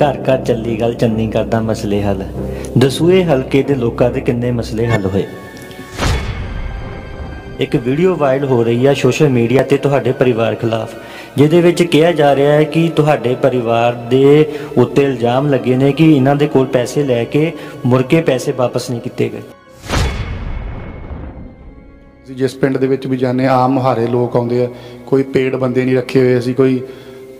ਘਰ ਘਰ ਚੱਲੀ ਗੱਲ ਚੰਨੀ ਕਰਦਾ ਮਸਲੇ ਹੱਲ ਦਸੂਏ ਹਲਕੇ ਦੇ ਲੋਕਾਂ ਦੇ ਕਿੰਨੇ ਮਸਲੇ ਹੱਲ ਹੋਏ ਇੱਕ ਵੀਡੀਓ ਵਾਇਰਲ ਹੋ ਰਹੀ ਆ ਸੋਸ਼ਲ ਮੀਡੀਆ ਤੇ ਤੁਹਾਡੇ ਪਰਿਵਾਰ ਖਿਲਾਫ ਜਿਹਦੇ ਵਿੱਚ ਕਿਹਾ ਜਾ ਰਿਹਾ ਹੈ ਕਿ ਤੁਹਾਡੇ ਪਰਿਵਾਰ ਦੇ ਉੱਤੇ ਇਲਜ਼ਾਮ ਲੱਗੇ ਨੇ ਕਿ ਇਹਨਾਂ ਦੇ ਕੋਲ ਪੈਸੇ ਲੈ ਕੇ ਮੁੜ ਕੇ ਪੈਸੇ ਵਾਪਸ ਨਹੀਂ ਕੀਤੇ ਗਏ ਜਿਸ ਪਿੰਡ ਦੇ ਵਿੱਚ ਵੀ ਜਾਣੇ ਆਮ ਮੁਹਾਰੇ ਲੋਕ ਆਉਂਦੇ ਆ ਕੋਈ ਪੇੜ ਬੰਦੇ ਨਹੀਂ ਰੱਖੇ ਹੋਏ ਅਸੀਂ ਕੋਈ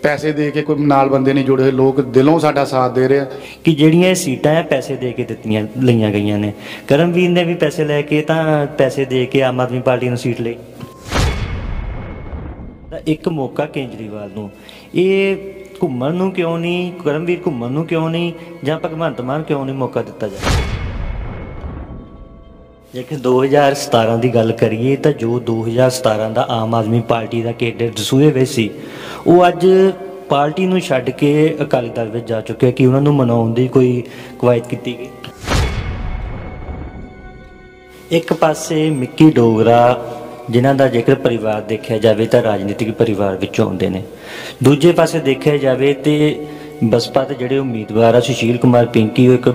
ਪੈਸੇ ਦੇ ਕੇ ਕੋਈ ਨਾਲ ਬੰਦੇ ਨਹੀਂ ਜੁੜੇ ਹੋਏ ਲੋਕ ਦਿਲੋਂ ਸਾਡਾ ਸਾਥ ਦੇ ਰਹੇ ਆ ਕਿ ਜਿਹੜੀਆਂ ਇਹ ਸੀਟਾਂ ਆ ਪੈਸੇ ਦੇ ਕੇ ਦਿੱਤੀਆਂ ਲਈਆਂ ਗਈਆਂ ਨੇ ਕਰਮਵੀਰ ਨੇ ਵੀ ਪੈਸੇ ਲੈ ਕੇ ਤਾਂ ਪੈਸੇ ਦੇ ਕੇ ਆਮ ਆਦਮੀ ਪਾਰਟੀ ਨੂੰ ਸੀਟ ਲਈ ਤਾਂ ਇੱਕ ਮੌਕਾ ਕੇਂਜਰੀਵਾਲ ਨੂੰ ਇਹ ਘੁੰਮਣ ਨੂੰ ਕਿਉਂ ਨਹੀਂ ਕਰਮਵੀਰ ਘੁੰਮਣ ਨੂੰ ਕਿਉਂ ਨਹੀਂ ਜਾਂ ਭਗਵੰਤ ਮਾਨ ਕਿਉਂ ਨਹੀਂ ਮੌਕਾ ਦਿੱਤਾ ਜਾਂਦਾ ਜੇਕਰ 2017 ਦੀ ਗੱਲ ਕਰੀਏ ਤਾਂ ਜੋ 2017 ਦਾ ਆਮ ਆਦਮੀ ਪਾਰਟੀ ਦਾ ਕੈਡਰ ਦਸੂਏ ਵੇ ਸੀ ਉਹ ਅੱਜ ਪਾਰਟੀ ਨੂੰ ਛੱਡ ਕੇ ਅਕਾਲੀ ਦਲ ਵਿੱਚ ਜਾ ਚੁੱਕੇ ਕਿ ਉਹਨਾਂ ਨੂੰ ਮਨਾਉਣ ਦੀ ਕੋਈ ਕਵਾਇਤ ਕੀਤੀ ਗਈ ਇੱਕ ਪਾਸੇ ਮਿੱਕੀ ਡੋਗਰਾ ਜਿਨ੍ਹਾਂ ਦਾ ਜੇਕਰ ਪਰਿਵਾਰ ਦੇਖਿਆ ਜਾਵੇ ਤਾਂ ਰਾਜਨੀਤਿਕ ਪਰਿਵਾਰ ਵਿੱਚੋਂ ਆਉਂਦੇ ਨੇ ਦੂਜੇ ਪਾਸੇ ਦੇਖਿਆ ਜਾਵੇ ਤੇ ਬਸਪਾ ਦੇ ਜਿਹੜੇ ਉਮੀਦਵਾਰ ਆ ਸੁਸ਼ੀਲ ਕੁਮਾਰ ਪਿੰਕੀ ਉਹ ਇੱਕ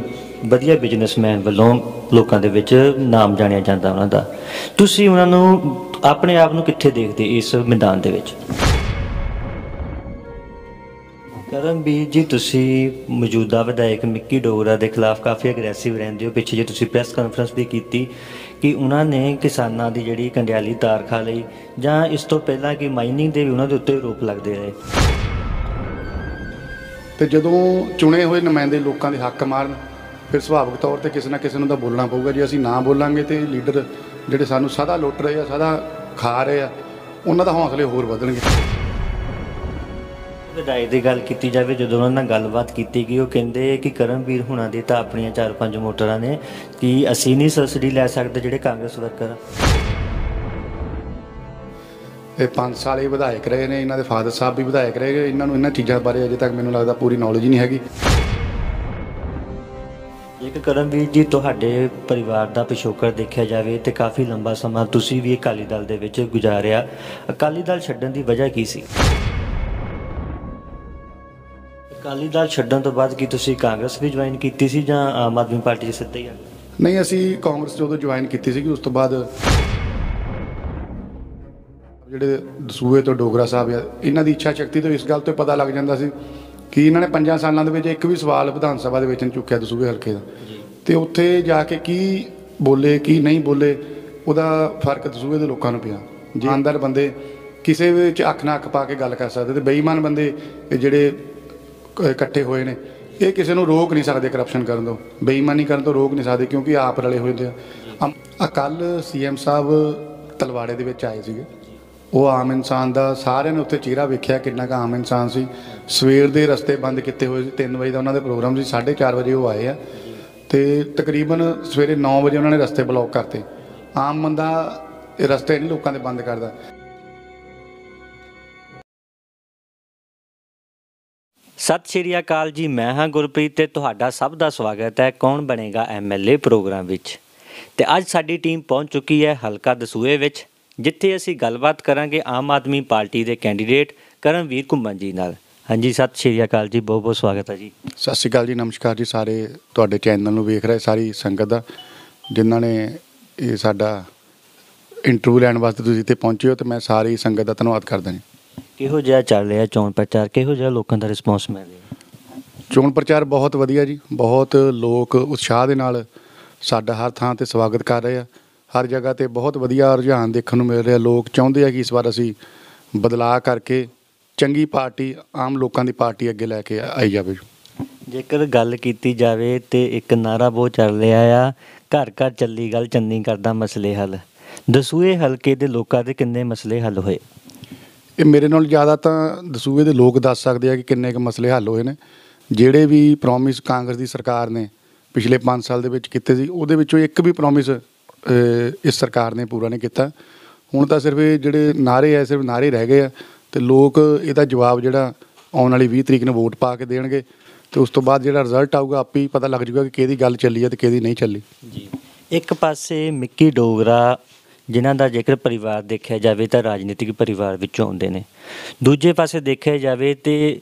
ਵਧੀਆ ਬਿਜ਼ਨਸਮੈਨ ਵੱਲੋਂ ਲੋਕਾਂ ਦੇ ਵਿੱਚ ਨਾਮ ਜਾਣਿਆ ਜਾਂਦਾ ਉਹਨਾਂ ਦਾ ਤੁਸੀਂ ਉਹਨਾਂ ਨੂੰ ਆਪਣੇ ਆਪ ਨੂੰ ਕਿੱਥੇ ਦੇਖਦੇ ਇਸ ਮੈਦਾਨ ਦੇ ਵਿੱਚ ਵੀ ਜੀ ਤੁਸੀਂ ਮੌਜੂਦਾ ਵਿਧਾਇਕ ਮਿੱਕੀ ਡੋਗਰਾ ਦੇ ਖਿਲਾਫ ਕਾਫੀ ਅਗਰੈਸਿਵ ਰਹਿੰਦੇ ਹੋ ਪਿੱਛੇ ਜੇ ਤੁਸੀਂ ਪ੍ਰੈਸ ਕਾਨਫਰੰਸ ਵੀ ਕੀਤੀ ਕਿ ਉਹਨਾਂ ਨੇ ਕਿਸਾਨਾਂ ਦੀ ਜਿਹੜੀ ਕੰਡਿਆਲੀ ਤਾਰ ਖਾ ਲਈ ਜਾਂ ਇਸ ਤੋਂ ਪਹਿਲਾਂ ਕਿ ਮਾਈਨਿੰਗ ਦੇ ਵੀ ਉਹਨਾਂ ਦੇ ਉੱਤੇ ਰੋਪ ਲੱਗਦੇ ਰਹੇ ਤੇ ਜਦੋਂ ਚੁਣੇ ਹੋਏ ਨੁਮਾਇੰਦੇ ਲੋਕਾਂ ਦੇ ਹੱਕ ਮਾਰਨ ਫਿਰ ਸੁਭਾਵਿਕ ਤੌਰ ਤੇ ਕਿਸੇ ਨਾ ਕਿਸੇ ਨੂੰ ਤਾਂ ਬੋਲਣਾ ਪਊਗਾ ਜੇ ਅਸੀਂ ਨਾ ਬੋਲਾਂਗੇ ਤੇ ਲੀਡਰ ਜਿਹੜੇ ਸਾਨੂੰ ਸਦਾ ਲੁੱਟ ਰਹੇ ਆ ਸਦਾ ਖਾ ਰਹੇ ਆ ਉਹਨਾਂ ਦਾ ਹੌਸਲੇ ਹੋਰ ਵਧਣਗੇ ਵਧਾਈ ਦੀ ਗੱਲ ਕੀਤੀ ਜਾਵੇ ਜਦੋਂ ਉਹਨਾਂ ਨਾਲ ਗੱਲਬਾਤ ਕੀਤੀ ਗਈ ਉਹ ਕਹਿੰਦੇ ਕਿ ਕਰਮਵੀਰ ਹੁਣਾਂ ਦੇ ਤਾਂ ਆਪਣੀਆਂ 4-5 ਮੋਟਰਾਂ ਨੇ ਕਿ ਅਸੀਂ ਨਹੀਂ ਸਬਸਿਡੀ ਲੈ ਸਕਦੇ ਜਿਹੜੇ ਕਾਂਗਰਸ ਵਰਕਰ ਇਹ ਪੰਜ ਸਾਲ ਹੀ ਵਿਧਾਇਕ ਰਹੇ ਨੇ ਇਹਨਾਂ ਦੇ ਫਾਦਰ ਸਾਹਿਬ ਵੀ ਵਿਧਾਇਕ ਰਹੇ ਨੇ ਇਹਨਾਂ ਨੂੰ ਇਹਨਾਂ ਚੀਜ਼ਾਂ ਬਾਰੇ ਅਜੇ ਤੱਕ ਮੈਨੂੰ ਲੱਗਦਾ ਪੂਰੀ ਨੌਲੇਜ ਹੀ ਨਹੀਂ ਹੈਗੀ ਇੱਕ ਕਰਮਵੀਰ ਜੀ ਤੁਹਾਡੇ ਪਰਿਵਾਰ ਦਾ ਪਿਛੋਕਰ ਦੇਖਿਆ ਜਾਵੇ ਤੇ ਕਾਫੀ ਲੰਬਾ ਸਮਾਂ ਤੁਸੀਂ ਵੀ ਅਕਾਲੀ ਦਲ ਦੇ ਵਿੱਚ ਗੁਜ਼ਾਰਿਆ ਅਕਾਲੀ ਦਲ ਛੱਡਣ ਦੀ ਵਜ੍ਹਾ ਕੀ ਸੀ ਅਕਾਲੀ ਦਲ ਛੱਡਣ ਤੋਂ ਬਾਅਦ ਕੀ ਤੁਸੀਂ ਕਾਂਗਰਸ ਵੀ ਜੁਆਇਨ ਕੀਤੀ ਸੀ ਜਾਂ ਆਮ ਆਦਮੀ ਪਾਰਟੀ ਦੇ ਸਿੱਧੇ ਹੀ ਨਹੀਂ ਅਸੀਂ ਕਾਂਗਰਸ ਜਦੋਂ ਜੁਆਇਨ ਕੀਤੀ ਸੀ ਉਸ ਤੋਂ ਬਾਅਦ ਜਿਹੜੇ ਦਸੂਏ ਤੋਂ ਡੋਗਰਾ ਸਾਹਿਬ ਆ ਇਹਨਾਂ ਦੀ ਇੱਛਾ ਸ਼ਕਤੀ ਤੋਂ ਇਸ ਗੱਲ ਤੋਂ ਪਤਾ ਲੱਗ ਜਾਂਦਾ ਸੀ ਕਿ ਇਹਨਾਂ ਨੇ 5 ਸਾਲਾਂ ਦੇ ਵਿੱਚ ਇੱਕ ਵੀ ਸਵਾਲ ਵਿਧਾਨ ਸਭਾ ਦੇ ਵਿੱਚ ਨਹੀਂ ਚੁੱਕਿਆ ਦਸੂਏ ਹਲਕੇ ਦਾ ਤੇ ਉੱਥੇ ਜਾ ਕੇ ਕੀ ਬੋਲੇ ਕੀ ਨਹੀਂ ਬੋਲੇ ਉਹਦਾ ਫਰਕ ਦਸੂਏ ਦੇ ਲੋਕਾਂ ਨੂੰ ਪਿਆ ਅੰਦਰ ਬੰਦੇ ਕਿਸੇ ਵਿੱਚ ਅੱਖ ਨਾ ਅੱਖ ਪਾ ਕੇ ਗੱਲ ਕਰ ਸਕਦੇ ਤੇ ਬੇਈਮਾਨ ਬੰਦੇ ਜਿਹੜੇ ਇਕੱਠੇ ਹੋਏ ਨੇ ਇਹ ਕਿਸੇ ਨੂੰ ਰੋਕ ਨਹੀਂ ਸਕਦੇ ਕਰਪਸ਼ਨ ਕਰਨ ਤੋਂ ਬੇਈਮਾਨੀ ਕਰਨ ਤੋਂ ਰੋਕ ਨਹੀਂ ਸਕਦੇ ਕਿਉਂਕਿ ਆਪ ਰਲੇ ਹੋਏ ਹੁੰਦੇ ਆ ਕੱਲ ਸੀਐਮ ਸਾਹਿਬ ਤਲਵਾੜੇ ਦੇ ਵਿੱਚ ਆਏ ਸੀਗੇ ਉਹ ਆਮ ਇਨਸਾਨ ਦਾ ਸਾਰਿਆਂ ਨੇ ਉੱਤੇ ਚਿਹਰਾ ਵੇਖਿਆ ਕਿੰਨਾ ਕਾ ਆਮ ਇਨਸਾਨ ਸੀ ਸਵੇਰ ਦੇ ਰਸਤੇ ਬੰਦ ਕੀਤੇ ਹੋਏ ਸੀ 3 ਵਜੇ ਦਾ ਉਹਨਾਂ ਦੇ ਪ੍ਰੋਗਰਾਮ ਸੀ 4:30 ਵਜੇ ਉਹ ਆਏ ਆ ਤੇ ਤਕਰੀਬਨ ਸਵੇਰੇ 9 ਵਜੇ ਉਹਨਾਂ ਨੇ ਰਸਤੇ ਬਲੌਕ ਕਰਤੇ ਆਮ ਬੰਦਾ ਇਹ ਰਸਤੇ ਨਹੀਂ ਲੋਕਾਂ ਦੇ ਬੰਦ ਕਰਦਾ ਸਤਿ ਸ਼੍ਰੀ ਅਕਾਲ ਜੀ ਮੈਂ ਹਾਂ ਗੁਰਪ੍ਰੀਤ ਤੇ ਤੁਹਾਡਾ ਸਭ ਦਾ ਸਵਾਗਤ ਹੈ ਕੌਣ ਬਣੇਗਾ ਐਮਐਲਏ ਪ੍ਰੋਗਰਾਮ ਵਿੱਚ ਤੇ ਅੱਜ ਸਾਡੀ ਟੀਮ ਪਹੁੰਚ ਚੁੱਕੀ ਹੈ ਹਲਕਾ ਦਸੂਏ ਵਿੱਚ ਜਿੱਥੇ ਅਸੀਂ ਗੱਲਬਾਤ ਕਰਾਂਗੇ ਆਮ ਆਦਮੀ ਪਾਰਟੀ ਦੇ ਕੈਂਡੀਡੇਟ ਕਰਮਵੀਰ ਘੁੰਮਣ ਜੀ ਨਾਲ ਹਾਂਜੀ ਸਤਿ ਸ਼੍ਰੀ ਅਕਾਲ ਜੀ ਬਹੁਤ ਬਹੁਤ ਸਵਾਗਤ ਹੈ ਜੀ ਸਤਿ ਸ਼੍ਰੀ ਅਕਾਲ ਜੀ ਨਮਸਕਾਰ ਜੀ ਸਾਰੇ ਤੁਹਾਡੇ ਚੈਨਲ ਨੂੰ ਵੇਖ ਰਹੇ ਸਾਰੀ ਸੰਗਤ ਦਾ ਜਿਨ੍ਹਾਂ ਨੇ ਇਹ ਸਾਡਾ ਇੰਟਰਵਿਊ ਲੈਣ ਵਾਸਤੇ ਤੁਸੀਂ ਇੱਥੇ ਪਹੁੰਚੇ ਹੋ ਤੇ ਮੈਂ ਸਾਰੀ ਸੰਗਤ ਦਾ ਧੰਨਵਾਦ ਕਰਦਾ ਜੀ ਕਿਹੋ ਜਿਹਾ ਚੱਲ ਰਿਹਾ ਚੋਣ ਪ੍ਰਚਾਰ ਕਿਹੋ ਜਿਹਾ ਲੋਕਾਂ ਦਾ ਰਿਸਪੌਂਸ ਮਿਲ ਰਿਹਾ ਚੋਣ ਪ੍ਰਚਾਰ ਬਹੁਤ ਵਧੀਆ ਜੀ ਬਹੁਤ ਲੋਕ ਉਤਸ਼ਾਹ ਦੇ ਨਾਲ ਸਾਡਾ ਹਰ ਥਾਂ ਤੇ ਸਵਾਗਤ ਕਰ ਰਹੇ ਆ ਹਰ ਜਗ੍ਹਾ ਤੇ ਬਹੁਤ ਵਧੀਆ ਰੁਝਾਨ ਦੇਖਣ ਨੂੰ ਮਿਲ ਰਿਹਾ ਲੋਕ ਚਾਹੁੰਦੇ ਆ ਕਿ ਇਸ ਵਾਰ ਅਸੀਂ ਬਦਲਾਅ ਕਰਕੇ ਚੰਗੀ ਪਾਰਟੀ ਆਮ ਲੋਕਾਂ ਦੀ ਪਾਰਟੀ ਅੱਗੇ ਲੈ ਕੇ ਆਈ ਜਾਵੇ ਜੇਕਰ ਗੱਲ ਕੀਤੀ ਜਾਵੇ ਤੇ ਇੱਕ ਨਾਰਾ ਬਹੁਤ ਚੱਲ ਰਿਹਾ ਆ ਘਰ ਘਰ ਚੱਲੀ ਗੱਲ ਚੰਨੀ ਕਰਦਾ ਮਸਲੇ ਹੱਲ ਦਸੂਏ ਹਲਕੇ ਦੇ ਲੋਕਾਂ ਦੇ ਕਿੰਨੇ ਮਸਲੇ ਹੱਲ ਹੋਏ ਇਹ ਮੇਰੇ ਨਾਲ ਜ਼ਿਆਦਾ ਤਾਂ ਦਸੂਏ ਦੇ ਲੋਕ ਦੱਸ ਸਕਦੇ ਆ ਕਿ ਕਿੰਨੇ ਕੁ ਮਸਲੇ ਹੱਲ ਹੋਏ ਨੇ ਜਿਹੜੇ ਵੀ ਪ੍ਰੋਮਿਸ ਕਾਂਗਰਸ ਦੀ ਸਰਕਾਰ ਨੇ ਪਿਛਲੇ 5 ਸਾਲ ਦੇ ਵਿੱਚ ਕੀਤੇ ਸੀ ਉਹਦੇ ਵਿੱਚੋਂ ਇੱਕ ਵੀ ਪ੍ਰੋਮਿਸ ਇਸ ਸਰਕਾਰ ਨੇ ਪੂਰਾ ਨਹੀਂ ਕੀਤਾ ਹੁਣ ਤਾਂ ਸਿਰਫ ਇਹ ਜਿਹੜੇ ਨਾਰੇ ਐ ਸਿਰਫ ਨਾਰੇ ਰਹਿ ਗਏ ਆ ਤੇ ਲੋਕ ਇਹਦਾ ਜਵਾਬ ਜਿਹੜਾ ਆਉਣ ਵਾਲੀ 20 ਤਰੀਕ ਨੂੰ ਵੋਟ ਪਾ ਕੇ ਦੇਣਗੇ ਤੇ ਉਸ ਤੋਂ ਬਾਅਦ ਜਿਹੜਾ ਰਿਜ਼ਲਟ ਆਊਗਾ ਆਪੇ ਹੀ ਪਤਾ ਲੱਗ ਜਾਊਗਾ ਕਿ ਕਿਹਦੀ ਗੱਲ ਚੱਲੀ ਹੈ ਤੇ ਕਿਹਦੀ ਨਹੀਂ ਚੱਲੀ ਜੀ ਇੱਕ ਪਾਸੇ ਮਿੱਕੀ ਡੋਗਰਾ ਜਿਨ੍ਹਾਂ ਦਾ ਜ਼ਿਕਰ ਪਰਿਵਾਰ ਦੇਖਿਆ ਜਾਵੇ ਤਾਂ ਰਾਜਨੀਤਿਕ ਪਰਿਵਾਰ ਵਿੱਚੋਂ ਆਉਂਦੇ ਨੇ ਦੂਜੇ ਪਾਸੇ ਦੇਖਿਆ ਜਾਵੇ ਤੇ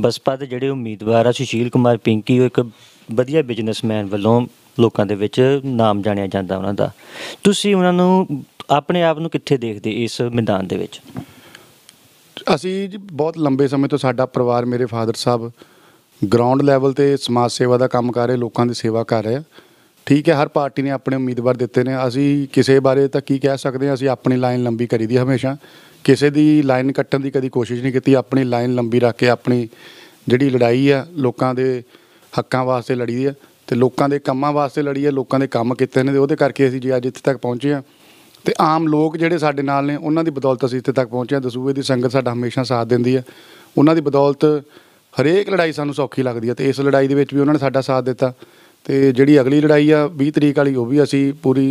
ਬਸਪਾ ਦੇ ਜਿਹੜੇ ਉਮੀਦਵਾਰ ਆ ਸੁਸ਼ੀਲ ਕੁਮਾਰ ਪਿੰਕੀ ਉਹ ਇੱਕ ਵਧੀਆ ਬਿਜ਼ਨਸਮੈਨ ਵੱਲੋਂ ਲੋਕਾਂ ਦੇ ਵਿੱਚ ਨਾਮ ਜਾਣਿਆ ਜਾਂਦਾ ਉਹਨਾਂ ਦਾ ਤੁਸੀਂ ਉਹਨਾਂ ਨੂੰ ਆਪਣੇ ਆਪ ਨੂੰ ਕਿੱਥੇ ਦੇਖਦੇ ਇਸ ਮੈਦਾਨ ਦੇ ਵਿੱਚ ਅਸੀਂ ਬਹੁਤ ਲੰਬੇ ਸਮੇਂ ਤੋਂ ਸਾਡਾ ਪਰਿਵਾਰ ਮੇਰੇ ਫਾਦਰ ਸਾਹਿਬ ਗਰਾਊਂਡ ਲੈਵਲ ਤੇ ਸਮਾਜ ਸੇਵਾ ਦਾ ਕੰਮ ਕਰ ਰਹੇ ਲੋਕਾਂ ਦੀ ਸੇਵਾ ਕਰ ਰਹੇ ਆ ਠੀਕ ਹੈ ਹਰ ਪਾਰਟੀ ਨੇ ਆਪਣੇ ਉਮੀਦਵਾਰ ਦਿੱਤੇ ਨੇ ਅਸੀਂ ਕਿਸੇ ਬਾਰੇ ਤਾਂ ਕੀ ਕਹਿ ਸਕਦੇ ਹਾਂ ਅਸੀਂ ਆਪਣੀ ਲਾਈਨ ਲੰਬੀ ਕਰੀ ਦੀ ਹਮੇਸ਼ਾ ਕਿਸੇ ਦੀ ਲਾਈਨ ਕੱਟਣ ਦੀ ਕਦੀ ਕੋਸ਼ਿਸ਼ ਨਹੀਂ ਕੀਤੀ ਆਪਣੀ ਲਾਈਨ ਲੰਬੀ ਰੱਖ ਕੇ ਆਪਣੀ ਜਿਹੜੀ ਲੜਾਈ ਆ ਲੋਕਾਂ ਦੇ ਹੱਕਾਂ ਵਾਸਤੇ ਲੜੀ ਆ ਤੇ ਲੋਕਾਂ ਦੇ ਕੰਮਾਂ ਵਾਸਤੇ ਲੜੀ ਆ ਲੋਕਾਂ ਦੇ ਕੰਮ ਕੀਤੇ ਨੇ ਉਹਦੇ ਕਰਕੇ ਅਸੀਂ ਜੇ ਅੱਜ ਇੱਥੇ ਤੱਕ ਪਹੁੰਚੇ ਆ ਤੇ ਆਮ ਲੋਕ ਜਿਹੜੇ ਸਾਡੇ ਨਾਲ ਨੇ ਉਹਨਾਂ ਦੀ ਬਦੌਲਤ ਅਸੀਂ ਇੱਥੇ ਤੱਕ ਪਹੁੰਚੇ ਆ ਦਸੂਏ ਦੀ ਸੰਗਤ ਸਾਡਾ ਹਮੇਸ਼ਾ ਸਾਥ ਦਿੰਦੀ ਆ ਉਹਨਾਂ ਦੀ ਬਦੌਲਤ ਹਰੇਕ ਲੜਾਈ ਸਾਨੂੰ ਸੌਖੀ ਲੱਗਦੀ ਆ ਤੇ ਇਸ ਲੜਾਈ ਦੇ ਵਿੱਚ ਵੀ ਉਹਨਾਂ ਨੇ ਸਾਡਾ ਸਾਥ ਦਿੱਤਾ ਤੇ ਜਿਹੜੀ ਅਗਲੀ ਲੜਾਈ ਆ 20 ਤਰੀਕ ਵਾਲੀ ਉਹ ਵੀ ਅਸੀਂ ਪੂਰੀ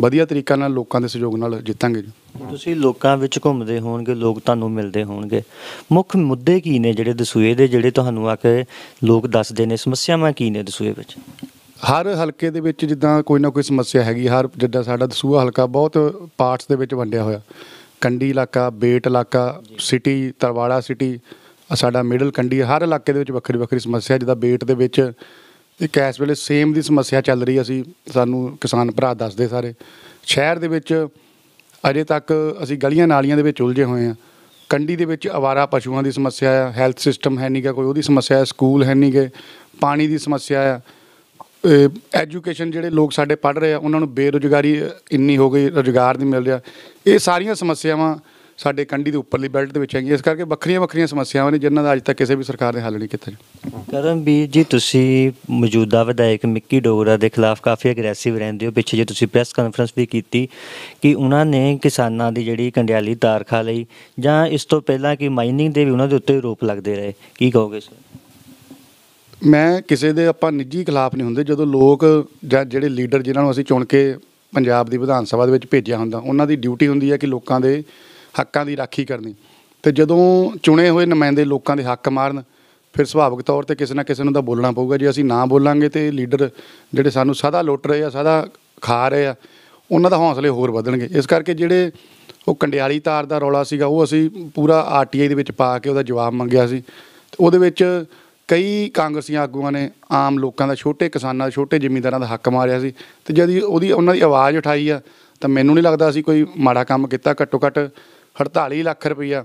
ਵਧੀਆ ਤਰੀਕਾ ਨਾਲ ਲੋਕਾਂ ਦੇ ਸਹਿਯੋਗ ਨਾਲ ਜਿੱਤਾਂਗੇ ਤੁਸੀਂ ਲੋਕਾਂ ਵਿੱਚ ਘੁੰਮਦੇ ਹੋਣਗੇ ਲੋਕ ਤੁਹਾਨੂੰ ਮਿਲਦੇ ਹੋਣਗੇ ਮੁੱਖ ਮੁੱਦੇ ਕੀ ਨੇ ਜਿਹੜੇ ਦਸੂਏ ਦੇ ਜਿਹੜੇ ਤੁਹਾਨੂੰ ਆ ਕੇ ਲੋਕ ਦੱਸਦੇ ਨੇ ਸਮੱਸਿਆਵਾਂ ਕੀ ਨੇ ਦਸੂਏ ਵਿੱਚ ਹਰ ਹਲਕੇ ਦੇ ਵਿੱਚ ਜਿੱਦਾਂ ਕੋਈ ਨਾ ਕੋਈ ਸਮੱਸਿਆ ਹੈਗੀ ਹਰ ਜਿੱਦਾਂ ਸਾਡਾ ਦਸੂਆ ਹਲਕਾ ਬਹੁਤ ਪਾਰਟਸ ਦੇ ਵਿੱਚ ਵੰਡਿਆ ਹੋਇਆ ਕੰਡੀ ਇਲਾਕਾ ਬੇਟ ਇਲਾਕਾ ਸਿਟੀ ਤਰਵਾੜਾ ਸਿਟੀ ਸਾਡਾ ਮਿਡਲ ਕੰਡੀ ਹਰ ਇਲਾਕੇ ਦੇ ਵਿੱਚ ਵੱਖਰੀ ਵੱਖਰੀ ਸਮੱਸਿਆ ਜਿੱਦਾਂ ਬੇਟ ਦੇ ਵਿੱਚ ਤੇ ਇਸ ਵੇਲੇ ਸੇਮ ਦੀ ਸਮੱਸਿਆ ਚੱਲ ਰਹੀ ਅਸੀਂ ਸਾਨੂੰ ਕਿਸਾਨ ਭਰਾ ਦੱਸਦੇ ਸਾਰੇ ਸ਼ਹਿਰ ਦੇ ਵਿੱਚ ਅਜੇ ਤੱਕ ਅਸੀਂ ਗਲੀਆਂ ਨਾਲੀਆਂ ਦੇ ਵਿੱਚ ਉਲਝੇ ਹੋਏ ਆ ਕੰਡੀ ਦੇ ਵਿੱਚ ਆਵਾਰਾ ਪਸ਼ੂਆਂ ਦੀ ਸਮੱਸਿਆ ਆ ਹੈਲਥ ਸਿਸਟਮ ਹੈ ਨਹੀਂਗਾ ਕੋਈ ਉਹਦੀ ਸਮੱਸਿਆ ਹੈ ਸਕੂਲ ਹੈ ਨਹੀਂਗੇ ਪਾਣੀ ਦੀ ਸਮੱਸਿਆ ਆ ਐਜੂਕੇਸ਼ਨ ਜਿਹੜੇ ਲੋਕ ਸਾਡੇ ਪੜ ਰਹੇ ਆ ਉਹਨਾਂ ਨੂੰ ਬੇਰੋਜ਼ਗਾਰੀ ਇੰਨੀ ਹੋ ਗਈ ਰੋਜ਼ਗਾਰ ਨਹੀਂ ਮਿਲ ਰਿਹਾ ਇਹ ਸਾਰੀਆਂ ਸਮੱਸਿਆਵਾਂ ਸਾਡੇ ਕੰਢੀ ਦੇ ਉੱਪਰਲੀ ਬੈਲਟ ਦੇ ਵਿੱਚ ਹੈਗੀ ਇਸ ਕਰਕੇ ਵੱਖਰੀਆਂ ਵੱਖਰੀਆਂ ਸਮੱਸਿਆਵਾਂ ਨੇ ਜਿਨ੍ਹਾਂ ਦਾ ਅੱਜ ਤੱਕ ਕਿਸੇ ਵੀ ਸਰਕਾਰ ਨੇ ਹੱਲ ਨਹੀਂ ਕੀਤਾ ਕਰਮਵੀਰ ਜੀ ਤੁਸੀਂ ਮੌਜੂਦਾ ਵਿਧਾਇਕ ਮਿੱਕੀ ਡੋਗਰਾ ਦੇ ਖਿਲਾਫ ਕਾਫੀ ਅਗਰੈਸਿਵ ਰਹਿੰਦੇ ਹੋ ਪਿੱਛੇ ਜੇ ਤੁਸੀਂ ਪ੍ਰੈਸ ਕਾਨਫਰੰਸ ਵੀ ਕੀਤੀ ਕਿ ਉਹਨਾਂ ਨੇ ਕਿਸਾਨਾਂ ਦੀ ਜਿਹੜੀ ਕੰਡਿਆਲੀ ਤਾਰ ਖਾ ਲਈ ਜਾਂ ਇਸ ਤੋਂ ਪਹਿਲਾਂ ਕਿ ਮਾਈਨਿੰਗ ਦੇ ਵੀ ਉਹਨਾਂ ਦੇ ਉੱਤੇ ਰੋਪ ਲੱਗਦੇ ਰਹੇ ਕੀ ਕਹੋਗੇ ਸਰ ਮੈਂ ਕਿਸੇ ਦੇ ਆਪਾਂ ਨਿੱਜੀ ਖਿਲਾਫ ਨਹੀਂ ਹੁੰਦੇ ਜਦੋਂ ਲੋਕ ਜਾਂ ਜਿਹੜੇ ਲੀਡਰ ਜਿਨ੍ਹਾਂ ਨੂੰ ਅਸੀਂ ਚੁਣ ਕੇ ਪੰਜਾਬ ਦੀ ਵਿਧਾਨ ਸਭਾ ਦੇ ਵਿੱਚ ਭੇਜਿਆ ਹੁੰਦਾ ਉਹਨਾਂ ਦੀ ਡਿਊਟੀ ਹੁੰਦੀ ਹੈ ਕਿ ਲੋਕਾਂ ਦੇ ਹੱਕਾਂ ਦੀ ਰਾਖੀ ਕਰਨੀ ਤੇ ਜਦੋਂ ਚੁਣੇ ਹੋਏ ਨੁਮਾਇੰਦੇ ਲੋਕਾਂ ਦੇ ਹੱਕ ਮਾਰਨ ਫਿਰ ਸੁਭਾਵਿਕ ਤੌਰ ਤੇ ਕਿਸੇ ਨਾ ਕਿਸੇ ਨੂੰ ਤਾਂ ਬੋਲਣਾ ਪਊਗਾ ਜੇ ਅਸੀਂ ਨਾ ਬੋਲਾਂਗੇ ਤੇ ਲੀਡਰ ਜਿਹੜੇ ਸਾਨੂੰ ਸਦਾ ਲੁੱਟ ਰਹੇ ਆ ਸਦਾ ਖਾ ਰਹੇ ਆ ਉਹਨਾਂ ਦਾ ਹੌਸਲੇ ਹੋਰ ਵਧਣਗੇ ਇਸ ਕਰਕੇ ਜਿਹੜੇ ਉਹ ਕੰਡਿਆਲੀ ਤਾਰ ਦਾ ਰੌਲਾ ਸੀਗਾ ਉਹ ਅਸੀਂ ਪੂਰਾ ਆਰਟੀਆਈ ਦੇ ਵਿੱਚ ਪਾ ਕੇ ਉਹਦਾ ਜਵਾਬ ਮੰਗਿਆ ਸੀ ਉਹਦੇ ਵਿੱਚ ਕਈ ਕਾਂਗਰਸੀਆਂ ਆਗੂਆਂ ਨੇ ਆਮ ਲੋਕਾਂ ਦਾ ਛੋਟੇ ਕਿਸਾਨਾਂ ਦਾ ਛੋਟੇ ਜ਼ਿਮੀਂਦਾਰਾਂ ਦਾ ਹੱਕ ਮਾਰਿਆ ਸੀ ਤੇ ਜਦ ਉਹਦੀ ਉਹਨਾਂ ਦੀ ਆਵਾਜ਼ ਉਠਾਈ ਆ ਤਾਂ ਮੈਨੂੰ ਨਹੀਂ ਲੱਗਦਾ ਅਸੀਂ ਕੋਈ ਮਾੜਾ ਕੰਮ ਕੀਤਾ ਘੱਟੋ ਘੱਟ 48 ਲੱਖ ਰੁਪਈਆ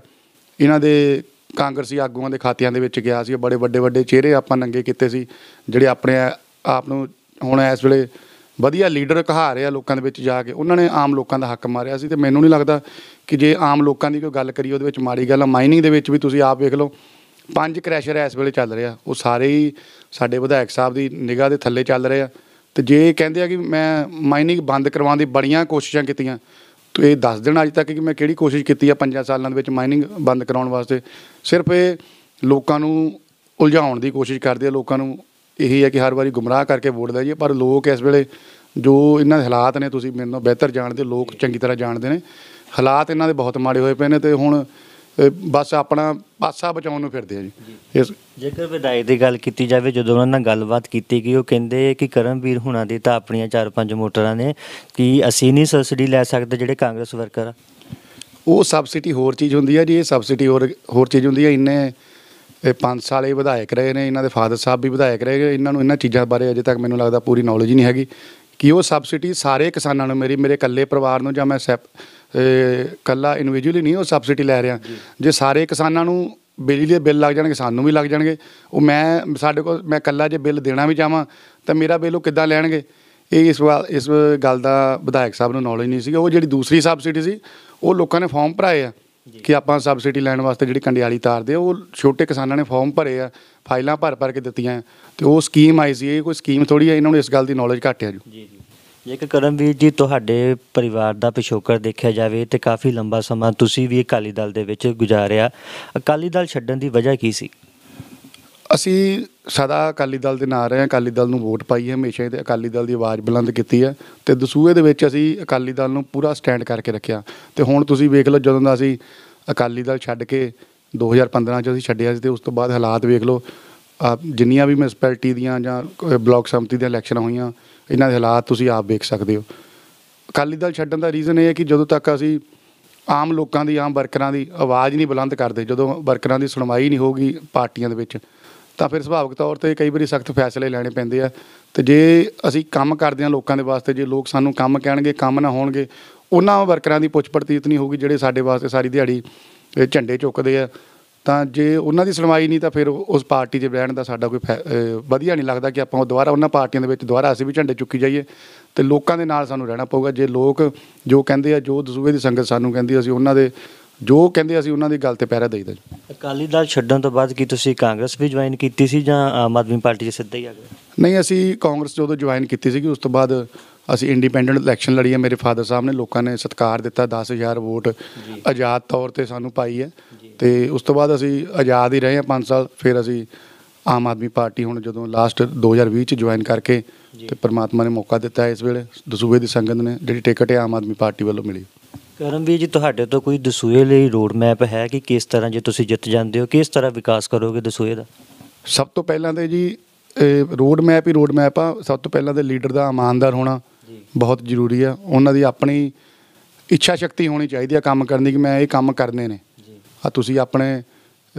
ਇਹਨਾਂ ਦੇ ਕਾਂਗਰਸੀ ਆਗੂਆਂ ਦੇ ਖਾਤਿਆਂ ਦੇ ਵਿੱਚ ਗਿਆ ਸੀ ਬੜੇ ਵੱਡੇ ਵੱਡੇ ਚਿਹਰੇ ਆਪਾਂ ਨੰਗੇ ਕੀਤੇ ਸੀ ਜਿਹੜੇ ਆਪਣੇ ਆਪ ਨੂੰ ਹੁਣ ਇਸ ਵੇਲੇ ਵਧੀਆ ਲੀਡਰ ਕਹਾ ਰਿਹਾ ਲੋਕਾਂ ਦੇ ਵਿੱਚ ਜਾ ਕੇ ਉਹਨਾਂ ਨੇ ਆਮ ਲੋਕਾਂ ਦਾ ਹੱਕ ਮਾਰਿਆ ਸੀ ਤੇ ਮੈਨੂੰ ਨਹੀਂ ਲੱਗਦਾ ਕਿ ਜੇ ਆਮ ਲੋਕਾਂ ਦੀ ਕੋਈ ਗੱਲ ਕਰੀ ਉਹਦੇ ਵਿੱਚ ਮਾੜੀ ਗੱਲ ਆ ਮਾਈਨਿੰਗ ਦੇ ਵਿੱਚ ਵੀ ਤੁਸੀਂ ਆਪ ਵੇਖ ਲਓ ਪੰਜ ਕ੍ਰੈਸ਼ਰ ਇਸ ਵੇਲੇ ਚੱਲ ਰਿਹਾ ਉਹ ਸਾਰੇ ਹੀ ਸਾਡੇ ਵਿਧਾਇਕ ਸਾਹਿਬ ਦੀ ਨਿਗਾਹ ਦੇ ਥੱਲੇ ਚੱਲ ਰਹੇ ਆ ਤੇ ਜੇ ਕਹਿੰਦੇ ਆ ਕਿ ਮੈਂ ਮਾਈਨਿੰਗ ਬੰਦ ਕਰਵਾਉਣ ਦੀ ਬੜੀਆਂ ਕੋਸ਼ਿਸ਼ਾਂ ਕੀਤੀਆਂ ਤੋ ਇਹ ਦੱਸ ਦੇਣਾ ਅਜੇ ਤੱਕ ਕਿ ਮੈਂ ਕਿਹੜੀ ਕੋਸ਼ਿਸ਼ ਕੀਤੀ ਆ ਪੰਜਾਂ ਸਾਲਾਂ ਦੇ ਵਿੱਚ ਮਾਈਨਿੰਗ ਬੰਦ ਕਰਾਉਣ ਵਾਸਤੇ ਸਿਰਫ ਇਹ ਲੋਕਾਂ ਨੂੰ ਉਲਝਾਉਣ ਦੀ ਕੋਸ਼ਿਸ਼ ਕਰਦੇ ਆ ਲੋਕਾਂ ਨੂੰ ਇਹੀ ਹੈ ਕਿ ਹਰ ਵਾਰੀ ਗੁੰਮਰਾਹ ਕਰਕੇ ਵੋਟ ਲੈ ਜੀ ਪਰ ਲੋਕ ਇਸ ਵੇਲੇ ਜੋ ਇਹਨਾਂ ਦੇ ਹਾਲਾਤ ਨੇ ਤੁਸੀਂ ਮੈਨੂੰ ਬਿਹਤਰ ਜਾਣਦੇ ਲੋਕ ਚੰਗੀ ਤਰ੍ਹਾਂ ਜਾਣਦੇ ਨੇ ਹਾਲਾਤ ਇਹਨਾਂ ਦੇ ਬਹੁਤ ਮਾੜੇ ਹੋਏ ਪਏ ਨੇ ਤੇ ਹੁਣ ਬਸ ਆਪਣਾ ਪਾਸਾ ਬਚਾਉਣ ਨੂੰ ਫਿਰਦੇ ਆ ਜੀ ਇਸ ਜੇਕਰ ਵਿਧਾਇਕ ਦੀ ਗੱਲ ਕੀਤੀ ਜਾਵੇ ਜਦੋਂ ਉਹਨਾਂ ਨਾਲ ਗੱਲਬਾਤ ਕੀਤੀ ਗਈ ਉਹ ਕਹਿੰਦੇ ਕਿ ਕਰਮਵੀਰ ਹੁਣਾਂ ਦੀ ਤਾਂ ਆਪਣੀਆਂ ਚਾਰ ਪੰਜ ਮੋਟਰਾਂ ਨੇ ਕਿ ਅਸੀਂ ਨਹੀਂ ਸਬਸਿਡੀ ਲੈ ਸਕਦੇ ਜਿਹੜੇ ਕਾਂਗਰਸ ਵਰਕਰ ਆ ਉਹ ਸਬਸਿਡੀ ਹੋਰ ਚੀਜ਼ ਹੁੰਦੀ ਹੈ ਜੀ ਇਹ ਸਬਸਿਡੀ ਹੋਰ ਹੋਰ ਚੀਜ਼ ਹੁੰਦੀ ਹੈ ਇਹਨੇ ਇਹ ਪੰਜ ਸਾਲ ਵਿਧਾਇਕ ਰਹੇ ਨੇ ਇਹਨਾਂ ਦੇ ਫਾਦਰ ਸਾਹਿਬ ਵੀ ਵਿਧਾਇਕ ਰਹੇ ਇਹਨਾਂ ਨੂੰ ਇਹਨਾਂ ਚੀਜ਼ਾਂ ਬਾਰੇ ਅਜੇ ਤੱਕ ਮੈਨੂੰ ਲੱਗਦਾ ਪੂਰੀ ਨੌਲੇਜ ਨਹੀਂ ਹੈਗੀ ਕਿ ਉਹ ਸਬਸਿਡੀ ਸਾਰੇ ਕਿਸਾਨਾਂ ਨੂੰ ਮੇਰੀ ਮੇਰੇ ਇਕੱਲੇ ਪਰਿਵਾਰ ਨੂੰ ਜਾਂ ਮੈਂ ਕੱਲਾ ਇਨਵਿਜੂਅਲੀ ਨਹੀਂ ਉਹ ਸਬਸਿਡੀ ਲੈ ਰਿਹਾ ਜੇ ਸਾਰੇ ਕਿਸਾਨਾਂ ਨੂੰ ਬਿਜਲੀ ਦੇ ਬਿੱਲ ਲੱਗ ਜਾਣਗੇ ਸਾਨੂੰ ਵੀ ਲੱਗ ਜਾਣਗੇ ਉਹ ਮੈਂ ਸਾਡੇ ਕੋਲ ਮੈਂ ਕੱਲਾ ਜੇ ਬਿੱਲ ਦੇਣਾ ਵੀ ਚਾਹਾਂ ਤਾਂ ਮੇਰਾ ਬਿੱਲ ਉਹ ਕਿੱਦਾਂ ਲੈਣਗੇ ਇਹ ਇਸ ਇਸ ਗੱਲ ਦਾ ਵਿਧਾਇਕ ਸਾਹਿਬ ਨੂੰ ਨੌਲੇਜ ਨਹੀਂ ਸੀ ਉਹ ਜਿਹੜੀ ਦੂਸਰੀ ਸਬਸਿਡੀ ਸੀ ਉਹ ਲੋਕਾਂ ਨੇ ਫਾਰਮ ਭਰਾਏ ਆ ਕਿ ਆਪਾਂ ਸਬਸਿਡੀ ਲੈਣ ਵਾਸਤੇ ਜਿਹੜੀ ਕੰਡਿਆਲੀ ਤਾਰਦੇ ਉਹ ਛੋਟੇ ਕਿਸਾਨਾਂ ਨੇ ਫਾਰਮ ਭਰੇ ਆ ਫਾਈਲਾਂ ਭਰ ਭਰ ਕੇ ਦਿੱਤੀਆਂ ਤੇ ਉਹ ਸਕੀਮ ਆਈ ਸੀ ਇਹ ਕੋਈ ਸਕੀਮ ਥੋੜੀ ਆ ਇਹਨਾਂ ਨੂੰ ਇਸ ਗੱਲ ਦੀ ਨੌਲੇਜ ਘੱਟ ਆ ਜੀ ਜੀ ਜੇਕਰ ਕਰਮਵੀਰ ਜੀ ਤੁਹਾਡੇ ਪਰਿਵਾਰ ਦਾ ਪਿਛੋਕਰ ਦੇਖਿਆ ਜਾਵੇ ਤੇ ਕਾਫੀ ਲੰਬਾ ਸਮਾਂ ਤੁਸੀਂ ਵੀ ਅਕਾਲੀ ਦਲ ਦੇ ਵਿੱਚ ਗੁਜ਼ਾਰਿਆ ਅਕਾਲੀ ਦਲ ਛੱਡਣ ਦੀ ਵਜ੍ਹਾ ਕੀ ਸੀ ਅਸੀਂ ਸਦਾ ਅਕਾਲੀ ਦਲ ਦੇ ਨਾਲ ਰਹੇ ਹਾਂ ਅਕਾਲੀ ਦਲ ਨੂੰ ਵੋਟ ਪਾਈ ਹੈ ਹਮੇਸ਼ਾ ਤੇ ਅਕਾਲੀ ਦਲ ਦੀ ਆਵਾਜ਼ ਬੁਲੰਦ ਕੀਤੀ ਹੈ ਤੇ ਦਸੂਏ ਦੇ ਵਿੱਚ ਅਸੀਂ ਅਕਾਲੀ ਦਲ ਨੂੰ ਪੂਰਾ ਸਟੈਂਡ ਕਰਕੇ ਰੱਖਿਆ ਤੇ ਹੁਣ ਤੁਸੀਂ ਵੇਖ ਲਓ ਜਦੋਂ ਦਾ ਅਸੀਂ ਅਕਾਲੀ ਦਲ ਛੱਡ ਕੇ 2015 ਚ ਅਸੀਂ ਛੱਡਿਆ ਸੀ ਤੇ ਉਸ ਤੋਂ ਬਾਅਦ ਹਾਲਾਤ ਵੇਖ ਲਓ ਜਿੰਨੀਆਂ ਵੀ ਮਿਊਨਿਸਪੈਲਿਟੀ ਦੀਆਂ ਜਾਂ ਬਲਾਕ ਸੰਮਤੀ ਦੀਆਂ ਇਲੈਕਸ਼ਨਾਂ ਹੋਈਆਂ ਇਹਨਾਂ ਦੇ ਹਾਲਾਤ ਤੁਸੀਂ ਆਪ ਵੇਖ ਸਕਦੇ ਹੋ ਅਕਾਲੀ ਦਲ ਛੱਡਣ ਦਾ ਰੀਜ਼ਨ ਇਹ ਹੈ ਕਿ ਜਦੋਂ ਤੱਕ ਅਸੀਂ ਆਮ ਲੋਕਾਂ ਦੀ ਆਮ ਵਰਕਰਾਂ ਦੀ ਆਵਾਜ਼ ਨਹੀਂ ਬੁਲੰਦ ਕਰਦੇ ਜਦੋਂ ਵਰਕਰਾਂ ਦੀ ਸੁਣਵਾਈ ਨਹੀਂ ਹੋਊਗੀ ਪਾਰਟੀਆਂ ਦੇ ਵਿੱਚ ਤਾਂ ਫਿਰ ਸੁਭਾਵਿਕ ਤੌਰ ਤੇ ਕਈ ਵਾਰੀ ਸਖਤ ਫੈਸਲੇ ਲੈਣੇ ਪੈਂਦੇ ਆ ਤੇ ਜੇ ਅਸੀਂ ਕੰਮ ਕਰਦੇ ਆ ਲੋਕਾਂ ਦੇ ਵਾਸਤੇ ਜੇ ਲੋਕ ਸਾਨੂੰ ਕੰਮ ਕਹਿਣਗੇ ਕੰਮ ਨਾ ਹੋਣਗੇ ਉਹਨਾਂ ਵਰਕਰਾਂ ਦੀ ਪੁੱਛ ਪੜਤੀਤ ਨਹੀਂ ਹੋਊਗੀ ਜਿਹੜੇ ਸਾਡੇ ਵਾਸਤੇ ਸਾਰੀ ਦਿਹਾੜੀ ਝੰਡੇ ਚੁੱਕਦੇ ਆ ਤਾਂ ਜੇ ਉਹਨਾਂ ਦੀ ਸੁਣਵਾਈ ਨਹੀਂ ਤਾਂ ਫਿਰ ਉਸ ਪਾਰਟੀ 'ਚ ਬਹਿਣ ਦਾ ਸਾਡਾ ਕੋਈ ਵਧੀਆ ਨਹੀਂ ਲੱਗਦਾ ਕਿ ਆਪਾਂ ਉਹ ਦੁਬਾਰਾ ਉਹਨਾਂ ਪਾਰਟੀਆਂ ਦੇ ਵਿੱਚ ਦੁਬਾਰਾ ਅਸੀਂ ਵੀ ਝੰਡੇ ਚੁੱਕੀ ਜਾਈਏ ਤੇ ਲੋਕਾਂ ਦੇ ਨਾਲ ਸਾਨੂੰ ਰਹਿਣਾ ਪਊਗਾ ਜੇ ਲੋਕ ਜੋ ਕਹਿੰਦੇ ਆ ਜੋ ਦਸੂਵੇ ਦੀ ਸੰਗਤ ਸਾਨੂੰ ਕਹਿੰਦੀ ਅਸੀਂ ਉਹਨਾਂ ਦੇ ਜੋ ਕਹਿੰਦੇ ਅਸੀਂ ਉਹਨਾਂ ਦੀ ਗੱਲ ਤੇ ਪਹਿਰਾ ਦੇਈਦਾ ਅਕਾਲੀ ਦਲ ਛੱਡਣ ਤੋਂ ਬਾਅਦ ਕੀ ਤੁਸੀਂ ਕਾਂਗਰਸ ਵੀ ਜੁਆਇਨ ਕੀਤੀ ਸੀ ਜਾਂ ਆਮ ਆਦਮੀ ਪਾਰਟੀ 'ਚ ਸਿੱਧਾ ਹੀ ਆ ਗਏ ਨਹੀਂ ਅਸੀਂ ਕਾਂਗਰਸ ਜਦੋਂ ਜੁਆਇਨ ਕੀਤੀ ਸੀ ਉਸ ਤੋਂ ਬਾਅਦ ਅਸੀਂ ਇੰਡੀਪੈਂਡੈਂਟ ਇਲੈਕਸ਼ਨ ਲੜੀ ਹੈ ਮੇਰੇ ਫਾਦਰ ਸਾਹਿਬ ਨੇ ਲੋਕਾਂ ਨੇ ਸਤਿਕਾਰ ਦਿੱਤਾ 10000 ਵੋਟ ਆਜ਼ਾਦ ਤੌਰ ਤੇ ਸਾਨੂੰ ਪਾਈ ਹੈ ਤੇ ਉਸ ਤੋਂ ਬਾਅਦ ਅਸੀਂ ਆਜ਼ਾਦ ਹੀ ਰਹੇ ਹਾਂ 5 ਸਾਲ ਫਿਰ ਅਸੀਂ ਆਮ ਆਦਮੀ ਪਾਰਟੀ ਹੁਣ ਜਦੋਂ ਲਾਸਟ 2020 ਚ ਜੁਆਇਨ ਕਰਕੇ ਤੇ ਪ੍ਰਮਾਤਮਾ ਨੇ ਮੌਕਾ ਦਿੱਤਾ ਇਸ ਵੇਲੇ ਦਸੂਏ ਦੀ ਸੰਗਤ ਨੇ ਜਿਹੜੀ ਟਿਕਟ ਆਮ ਆਦਮੀ ਪਾਰਟੀ ਵੱਲੋਂ ਮਿਲੀ ਕਰਮਵੀਰ ਜੀ ਤੁਹਾਡੇ ਤੋਂ ਕੋਈ ਦਸੂਏ ਲਈ ਰੋਡ ਮੈਪ ਹੈ ਕਿ ਕਿਸ ਤਰ੍ਹਾਂ ਜੇ ਤੁਸੀਂ ਜਿੱਤ ਜਾਂਦੇ ਹੋ ਕਿਸ ਤਰ੍ਹਾਂ ਵਿਕਾਸ ਕਰੋਗੇ ਦਸੂਏ ਦਾ ਸਭ ਤੋਂ ਪਹਿਲਾਂ ਤੇ ਜੀ ਰੋਡ ਮੈਪ ਹੀ ਰੋਡ ਮੈਪ ਆ ਸਭ ਤੋਂ ਪਹਿਲਾਂ ਤੇ ਲੀਡਰ ਦਾ ਇਮਾਨਦਾਰ ਹੋਣਾ ਬਹੁਤ ਜ਼ਰੂਰੀ ਆ ਉਹਨਾਂ ਦੀ ਆਪਣੀ ਇੱਛਾ ਸ਼ਕਤੀ ਹੋਣੀ ਚਾਹੀਦੀ ਆ ਕੰਮ ਕਰਨ ਦੀ ਕਿ ਮੈਂ ਇਹ ਕੰਮ ਕਰਨੇ ਨੇ ਆ ਤੁਸੀਂ ਆਪਣੇ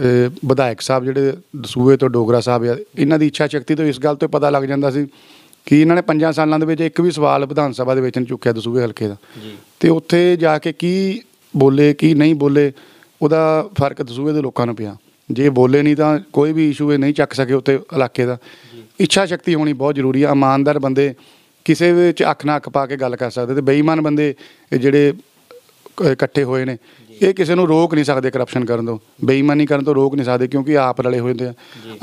ਵਿਧਾਇਕ ਸਾਹਿਬ ਜਿਹੜੇ ਦਸੂਏ ਤੋਂ ਡੋਗਰਾ ਸਾਹਿਬ ਆ ਇਹਨਾਂ ਦੀ ਇੱਛਾ ਸ਼ਕਤੀ ਤੋਂ ਇਸ ਗੱਲ ਤੋਂ ਪਤਾ ਲੱਗ ਜਾਂਦਾ ਸੀ ਕਿ ਇਹਨਾਂ ਨੇ 5 ਸਾਲਾਂ ਦੇ ਵਿੱਚ ਇੱਕ ਵੀ ਸਵਾਲ ਵਿਧਾਨ ਸਭਾ ਦੇ ਵਿੱਚ ਨਹੀਂ ਚੁੱਕਿਆ ਦਸੂਏ ਹਲਕੇ ਦਾ ਤੇ ਉੱਥੇ ਜਾ ਕੇ ਕੀ ਬੋਲੇ ਕੀ ਨਹੀਂ ਬੋਲੇ ਉਹਦਾ ਫਰਕ ਦਸੂਏ ਦੇ ਲੋਕਾਂ ਨੂੰ ਪਿਆ ਜੇ ਬੋਲੇ ਨਹੀਂ ਤਾਂ ਕੋਈ ਵੀ ਇਸ਼ੂ ਇਹ ਨਹੀਂ ਚੱਕ ਸਕੇ ਉੱਥੇ ਇਲਾਕੇ ਦਾ ਇੱਛਾ ਸ਼ਕਤੀ ਹੋਣੀ ਬਹੁਤ ਜ਼ਰੂਰੀ ਆ ਇਮਾਨਦਾਰ ਬੰਦੇ ਕਿਸੇ ਵਿੱਚ ਅੱਖ ਨਾ ਅੱਖ ਪਾ ਕੇ ਗੱਲ ਕਰ ਸਕਦੇ ਤੇ ਬੇਈਮਾਨ ਬੰਦੇ ਜਿਹੜੇ ਇਕੱਠੇ ਹੋਏ ਨੇ ਇਹ ਕਿਸੇ ਨੂੰ ਰੋਕ ਨਹੀਂ ਸਕਦੇ ਕਰਪਸ਼ਨ ਕਰਨ ਤੋਂ ਬੇਈਮਾਨੀ ਕਰਨ ਤੋਂ ਰੋਕ ਨਹੀਂ ਸਕਦੇ ਕਿਉਂਕਿ ਆਪ ਰਲੇ ਹੋਏ ਹੁੰਦੇ ਆ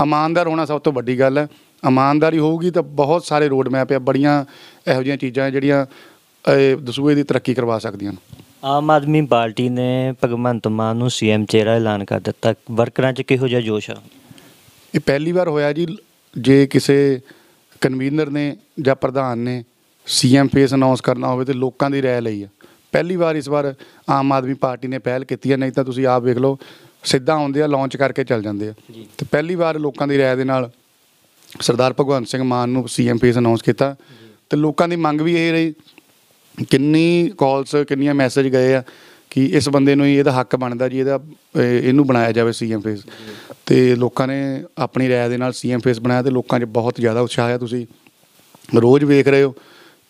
ਇਮਾਨਦਾਰ ਹੋਣਾ ਸਭ ਤੋਂ ਵੱਡੀ ਗੱਲ ਹੈ ਇਮਾਨਦਾਰੀ ਹੋਊਗੀ ਤਾਂ ਬਹੁਤ ਸਾਰੇ ਰੋਡ ਮੈਪ ਆ ਬੜੀਆਂ ਇਹੋ ਜਿਹੀਆਂ ਚੀਜ਼ਾਂ ਜਿਹੜੀਆਂ ਦਸੂਏ ਦੀ ਤਰੱਕੀ ਕਰਵਾ ਸਕਦੀਆਂ ਨੇ ਆਮ ਆਦਮੀ ਪਾਰਟੀ ਨੇ ਭਗਵੰਤ ਮਾਨ ਨੂੰ ਸੀਐਮ ਚਿਹਰਾ ਐਲਾਨ ਕਰ ਦਿੱਤਾ ਵਰਕਰਾਂ 'ਚ ਕਿਹੋ ਜਿਹਾ ਜੋਸ਼ ਆ ਇਹ ਪਹਿਲੀ ਵਾਰ ਹੋਇਆ ਜੀ ਜੇ ਕਿਸੇ ਕਨਵੀਨਰ ਨੇ ਜਾਂ ਪ੍ਰਧਾਨ ਨੇ ਸੀਐਮ ਫੇਸ ਅਨਾਉਂਸ ਕਰਨਾ ਹੋਵੇ ਤੇ ਲੋਕਾਂ ਦੀ رائے ਲਈ ਆ ਪਹਿਲੀ ਵਾਰ ਇਸ ਵਾਰ ਆਮ ਆਦਮੀ ਪਾਰਟੀ ਨੇ ਪਹਿਲ ਕੀਤੀ ਹੈ ਨਹੀਂ ਤਾਂ ਤੁਸੀਂ ਆਪ ਵੇਖ ਲਓ ਸਿੱਧਾ ਆਉਂਦੇ ਆ ਲਾਂਚ ਕਰਕੇ ਚੱਲ ਜਾਂਦੇ ਆ ਤੇ ਪਹਿਲੀ ਵਾਰ ਲੋਕਾਂ ਦੀ ਰਾਏ ਦੇ ਨਾਲ ਸਰਦਾਰ ਭਗਵੰਤ ਸਿੰਘ ਮਾਨ ਨੂੰ ਸੀਐਮ ਪੀਸ ਅਨਾਉਂਸ ਕੀਤਾ ਤੇ ਲੋਕਾਂ ਦੀ ਮੰਗ ਵੀ ਇਹ ਰਹੀ ਕਿੰਨੀ ਕਾਲਸ ਕਿੰਨੀਆਂ ਮੈਸੇਜ ਗਏ ਆ ਕਿ ਇਸ ਬੰਦੇ ਨੂੰ ਹੀ ਇਹਦਾ ਹੱਕ ਬਣਦਾ ਜੀ ਇਹਦਾ ਇਹਨੂੰ ਬਣਾਇਆ ਜਾਵੇ ਸੀਐਮ ਫੇਸ ਤੇ ਲੋਕਾਂ ਨੇ ਆਪਣੀ رائے ਦੇ ਨਾਲ ਸੀਐਮ ਫੇਸ ਬਣਾਇਆ ਤੇ ਲੋਕਾਂ 'ਚ ਬਹੁਤ ਜ਼ਿਆਦਾ ਉਤਸ਼ਾਹ ਆ ਤੁਸੀਂ ਰੋਜ਼ ਵੇਖ ਰਹੇ ਹੋ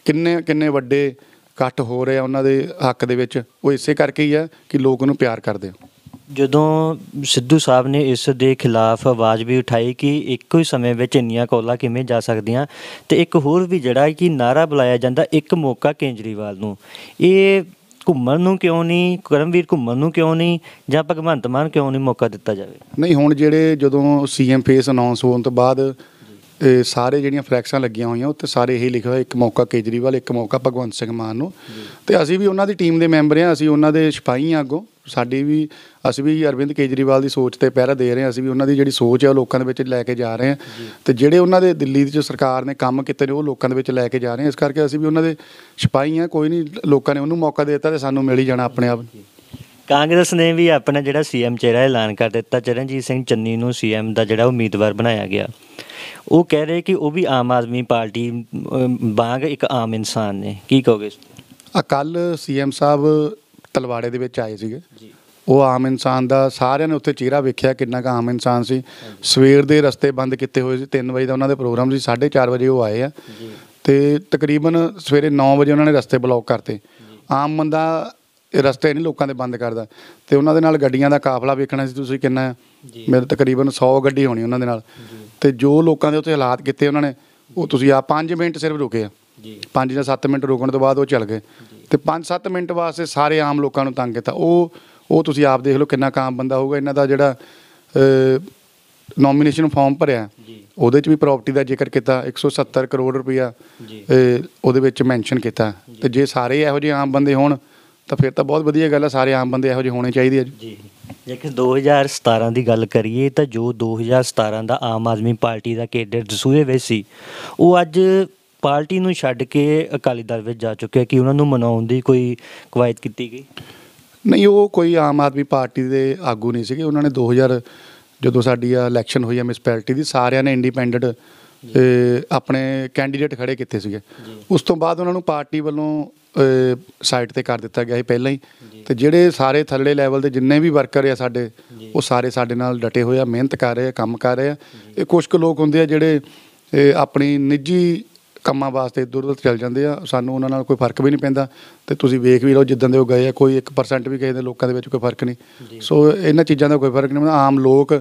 ਕਿੰਨੇ ਕਿੰਨੇ ਵੱਡੇ ਕੱਟ ਹੋ ਰਿਹਾ ਉਹਨਾਂ ਦੇ ਹੱਕ ਦੇ ਵਿੱਚ ਉਹ ਇਸੇ ਕਰਕੇ ਹੀ ਆ ਕਿ ਲੋਕ ਉਹਨੂੰ ਪਿਆਰ ਕਰਦੇ ਆ ਜਦੋਂ ਸਿੱਧੂ ਸਾਹਿਬ ਨੇ ਇਸ ਦੇ ਖਿਲਾਫ ਆਵਾਜ਼ ਵੀ ਉਠਾਈ ਕਿ ਇੱਕੋ ਹੀ ਸਮੇਂ ਵਿੱਚ ਇੰਨੀਆਂ ਕੋਲਾ ਕਿਵੇਂ ਜਾ ਸਕਦੀਆਂ ਤੇ ਇੱਕ ਹੋਰ ਵੀ ਜਿਹੜਾ ਕਿ ਨਾਰਾ ਬੁਲਾਇਆ ਜਾਂਦਾ ਇੱਕ ਮੌਕਾ ਕੇਂਜਰੀਵਾਲ ਨੂੰ ਇਹ ਘੁੰਮਣ ਨੂੰ ਕਿਉਂ ਨਹੀਂ ਕਰਮਵੀਰ ਘੁੰਮਣ ਨੂੰ ਕਿਉਂ ਨਹੀਂ ਜਾਂ ਭਗਵੰਤ ਮਾਨ ਕਿਉਂ ਨਹੀਂ ਮੌਕਾ ਦਿੱਤਾ ਜਾਵੇ ਨਹੀਂ ਹੁਣ ਜਿਹੜੇ ਜਦੋਂ ਸੀਐਮ ਫੇਸ ਅਨਾਉਂਸ ਹੋਣ ਤੋਂ ਬਾਅਦ ਸਾਰੇ ਜਿਹੜੀਆਂ ਫਲੈਕਸਾਂ ਲੱਗੀਆਂ ਹੋਈਆਂ ਉੱਤੇ ਸਾਰੇ ਇਹ ਲਿਖਿਆ ਹੋਇਆ ਇੱਕ ਮੌਕਾ ਕੇਜਰੀਵਾਲ ਇੱਕ ਮੌਕਾ ਭਗਵੰਤ ਸਿੰਘ ਮਾਨ ਨੂੰ ਤੇ ਅਸੀਂ ਵੀ ਉਹਨਾਂ ਦੀ ਟੀਮ ਦੇ ਮੈਂਬਰ ਹਾਂ ਅਸੀਂ ਉਹਨਾਂ ਦੇ ਸਿਪਾਹੀ ਹਾਂ ਅੱਗੋਂ ਸਾਡੀ ਵੀ ਅਸੀਂ ਵੀ ਅਰਵਿੰਦ ਕੇਜਰੀਵਾਲ ਦੀ ਸੋਚ ਤੇ ਪਹਿਰਾ ਦੇ ਰਹੇ ਹਾਂ ਅਸੀਂ ਵੀ ਉਹਨਾਂ ਦੀ ਜਿਹੜੀ ਸੋਚ ਹੈ ਉਹ ਲੋਕਾਂ ਦੇ ਵਿੱਚ ਲੈ ਕੇ ਜਾ ਰਹੇ ਹਾਂ ਤੇ ਜਿਹੜੇ ਉਹਨਾਂ ਦੇ ਦਿੱਲੀ ਦੇ ਚ ਸਰਕਾਰ ਨੇ ਕੰਮ ਕੀਤੇ ਨੇ ਉਹ ਲੋਕਾਂ ਦੇ ਵਿੱਚ ਲੈ ਕੇ ਜਾ ਰਹੇ ਹਾਂ ਇਸ ਕਰਕੇ ਅਸੀਂ ਵੀ ਉਹਨਾਂ ਦੇ ਸਿਪਾਹੀ ਹਾਂ ਕੋਈ ਨਹੀਂ ਲੋਕਾਂ ਨੇ ਉਹਨੂੰ ਮੌਕਾ ਦੇ ਦਿੱਤਾ ਤੇ ਸਾਨੂੰ ਮਿਲ ਹੀ ਜਾਣਾ ਆਪਣੇ ਆਪ ਕਾਂਗਰਸ ਨੇ ਵੀ ਆਪਣਾ ਜਿਹੜਾ ਸੀਐਮ ਚਿਹਰਾ ਐਲਾਨ ਕਰ ਦਿੱਤਾ ਚਰਨਜੀਤ ਸਿੰਘ ਚੰਨੀ ਨੂੰ ਸੀਐਮ ਦਾ ਜਿਹੜਾ ਉਮੀਦਵਾਰ ਬਣਾਇਆ ਗਿਆ ਉਹ ਕਹਿ ਰਹੇ ਕਿ ਉਹ ਵੀ ਆਮ ਆਦਮੀ ਪਾਰਟੀ ਬਾਗ ਇੱਕ ਆਮ ਇਨਸਾਨ ਨੇ ਕੀ ਕਹੋਗੇ ਇਸ ਤੇ ਕੱਲ ਸੀਐਮ ਸਾਹਿਬ ਤਲਵਾੜੇ ਦੇ ਵਿੱਚ ਆਏ ਸੀਗੇ ਜੀ ਉਹ ਆਮ ਇਨਸਾਨ ਦਾ ਸਾਰਿਆਂ ਨੇ ਉੱਥੇ ਚਿਹਰਾ ਵੇਖਿਆ ਕਿੰਨਾ ਕਾ ਆਮ ਇਨਸਾਨ ਸੀ ਸਵੇਰ ਦੇ ਰਸਤੇ ਬੰਦ ਕੀਤੇ ਹੋਏ ਸੀ 3 ਵਜੇ ਦਾ ਉਹਨਾਂ ਦੇ ਪ੍ਰੋਗਰਾਮ ਸੀ 4:30 ਵਜੇ ਉਹ ਆਏ ਆ ਤੇ ਤਕਰੀਬਨ ਸਵੇਰੇ 9 ਵਜੇ ਉਹਨਾਂ ਨੇ ਰਸਤੇ ਬਲੌਕ ਕਰਤੇ ਆਮ ਬੰਦਾ ਇਹ ਰਸਤੇ ਨਹੀਂ ਲੋਕਾਂ ਦੇ ਬੰਦ ਕਰਦਾ ਤੇ ਉਹਨਾਂ ਦੇ ਨਾਲ ਗੱਡੀਆਂ ਦਾ ਕਾਫਲਾ ਵੇਖਣਾ ਸੀ ਤੁਸੀਂ ਕਿੰਨਾ ਮੇਰੇ ਤਕਰੀਬਨ 100 ਗੱਡੀ ਹੋਣੀ ਉਹਨਾਂ ਦੇ ਨਾਲ ਤੇ ਜੋ ਲੋਕਾਂ ਦੇ ਉੱਤੇ ਹਾਲਾਤ ਕੀਤੇ ਉਹਨਾਂ ਨੇ ਉਹ ਤੁਸੀਂ ਆ 5 ਮਿੰਟ ਸਿਰਫ ਰੁਕੇ ਆ ਜੀ 5 ਜਾਂ 7 ਮਿੰਟ ਰੁਕਣ ਤੋਂ ਬਾਅਦ ਉਹ ਚੱਲ ਗਏ ਤੇ 5-7 ਮਿੰਟ ਵਾਸਤੇ ਸਾਰੇ ਆਮ ਲੋਕਾਂ ਨੂੰ ਤੰਗ ਕੀਤਾ ਉਹ ਉਹ ਤੁਸੀਂ ਆਪ ਦੇਖ ਲਓ ਕਿੰਨਾ ਕਾਮ ਬੰਦਾ ਹੋਊਗਾ ਇਹਨਾਂ ਦਾ ਜਿਹੜਾ ਨੋਮੀਨੇਸ਼ਨ ਫਾਰਮ ਭਰਿਆ ਉਹਦੇ 'ਚ ਵੀ ਪ੍ਰਾਪਰਟੀ ਦਾ ਜ਼ਿਕਰ ਕੀਤਾ 170 ਕਰੋੜ ਰੁਪਇਆ ਉਹਦੇ ਵਿੱਚ ਮੈਂਸ਼ਨ ਕੀਤਾ ਤੇ ਜੇ ਸਾਰੇ ਇਹੋ ਜਿਹੇ ਆਮ ਬੰਦੇ ਹੋਣ ਤਾਂ ਫਿਰ ਤਾਂ ਬਹੁਤ ਵਧੀਆ ਗੱਲ ਆ ਸਾਰੇ ਆਮ ਬੰਦੇ ਇਹੋ ਜਿਹੇ ਹੋਣੇ ਚਾਹੀਦੇ ਆ ਜੀ ਜੇਕਰ 2017 ਦੀ ਗੱਲ ਕਰੀਏ ਤਾਂ ਜੋ 2017 ਦਾ ਆਮ ਆਦਮੀ ਪਾਰਟੀ ਦਾ ਕੈਡਰ ਦਸੂਏ ਵਿੱਚ ਸੀ ਉਹ ਅੱਜ ਪਾਰਟੀ ਨੂੰ ਛੱਡ ਕੇ ਅਕਾਲੀ ਦਲ ਵਿੱਚ ਜਾ ਚੁੱਕਿਆ ਕਿ ਉਹਨਾਂ ਨੂੰ ਮਨਾਉਣ ਦੀ ਕੋਈ ਕਵਾਇਤ ਕੀਤੀ ਗਈ ਨਹੀਂ ਉਹ ਕੋਈ ਆਮ ਆਦਮੀ ਪਾਰਟੀ ਦੇ ਆਗੂ ਨਹੀਂ ਸੀਗੇ ਉਹਨਾਂ ਨੇ 2000 ਜਦੋਂ ਸਾਡੀ ਆ ਇਲੈਕਸ਼ਨ ਹੋਈ ਆ ਮਿਸਪੈਲਟੀ ਦੀ ਸਾਰਿਆਂ ਨੇ ਇੰਡੀਪੈਂਡੈਂਟ ਆਪਣੇ ਕੈਂਡੀਡੇਟ ਖੜੇ ਕੀਤੇ ਸੀਗੇ ਉਸ ਤੋਂ ਬਾਅਦ ਉਹਨਾਂ ਨੂੰ ਪਾਰਟੀ ਵੱਲੋਂ ਸਾਈਟ ਤੇ ਕਰ ਦਿੱਤਾ ਗਿਆ ਹੈ ਪਹਿਲਾਂ ਹੀ ਤੇ ਜਿਹੜੇ ਸਾਰੇ ਥੱਲੇ ਲੈਵਲ ਦੇ ਜਿੰਨੇ ਵੀ ਵਰਕਰ ਆ ਸਾਡੇ ਉਹ ਸਾਰੇ ਸਾਡੇ ਨਾਲ ਡਟੇ ਹੋਏ ਆ ਮਿਹਨਤ ਕਰ ਰਹੇ ਆ ਕੰਮ ਕਰ ਰਹੇ ਆ ਇਹ ਕੁਝ ਕੁ ਲੋਕ ਹੁੰਦੇ ਆ ਜਿਹੜੇ ਆਪਣੀ ਨਿੱਜੀ ਕੰਮਾਂ ਵਾਸਤੇ ਦੂਰ ਦੂਰ ਚੱਲ ਜਾਂਦੇ ਆ ਸਾਨੂੰ ਉਹਨਾਂ ਨਾਲ ਕੋਈ ਫਰਕ ਵੀ ਨਹੀਂ ਪੈਂਦਾ ਤੇ ਤੁਸੀਂ ਵੇਖ ਵੀ ਲਓ ਜਿੱਦਾਂ ਦੇ ਉਹ ਗਏ ਆ ਕੋਈ 1% ਵੀ ਕਿਸੇ ਦੇ ਲੋਕਾਂ ਦੇ ਵਿੱਚ ਕੋਈ ਫਰਕ ਨਹੀਂ ਸੋ ਇਹਨਾਂ ਚੀਜ਼ਾਂ ਦਾ ਕੋਈ ਫਰਕ ਨਹੀਂ ਆਮ ਲੋਕ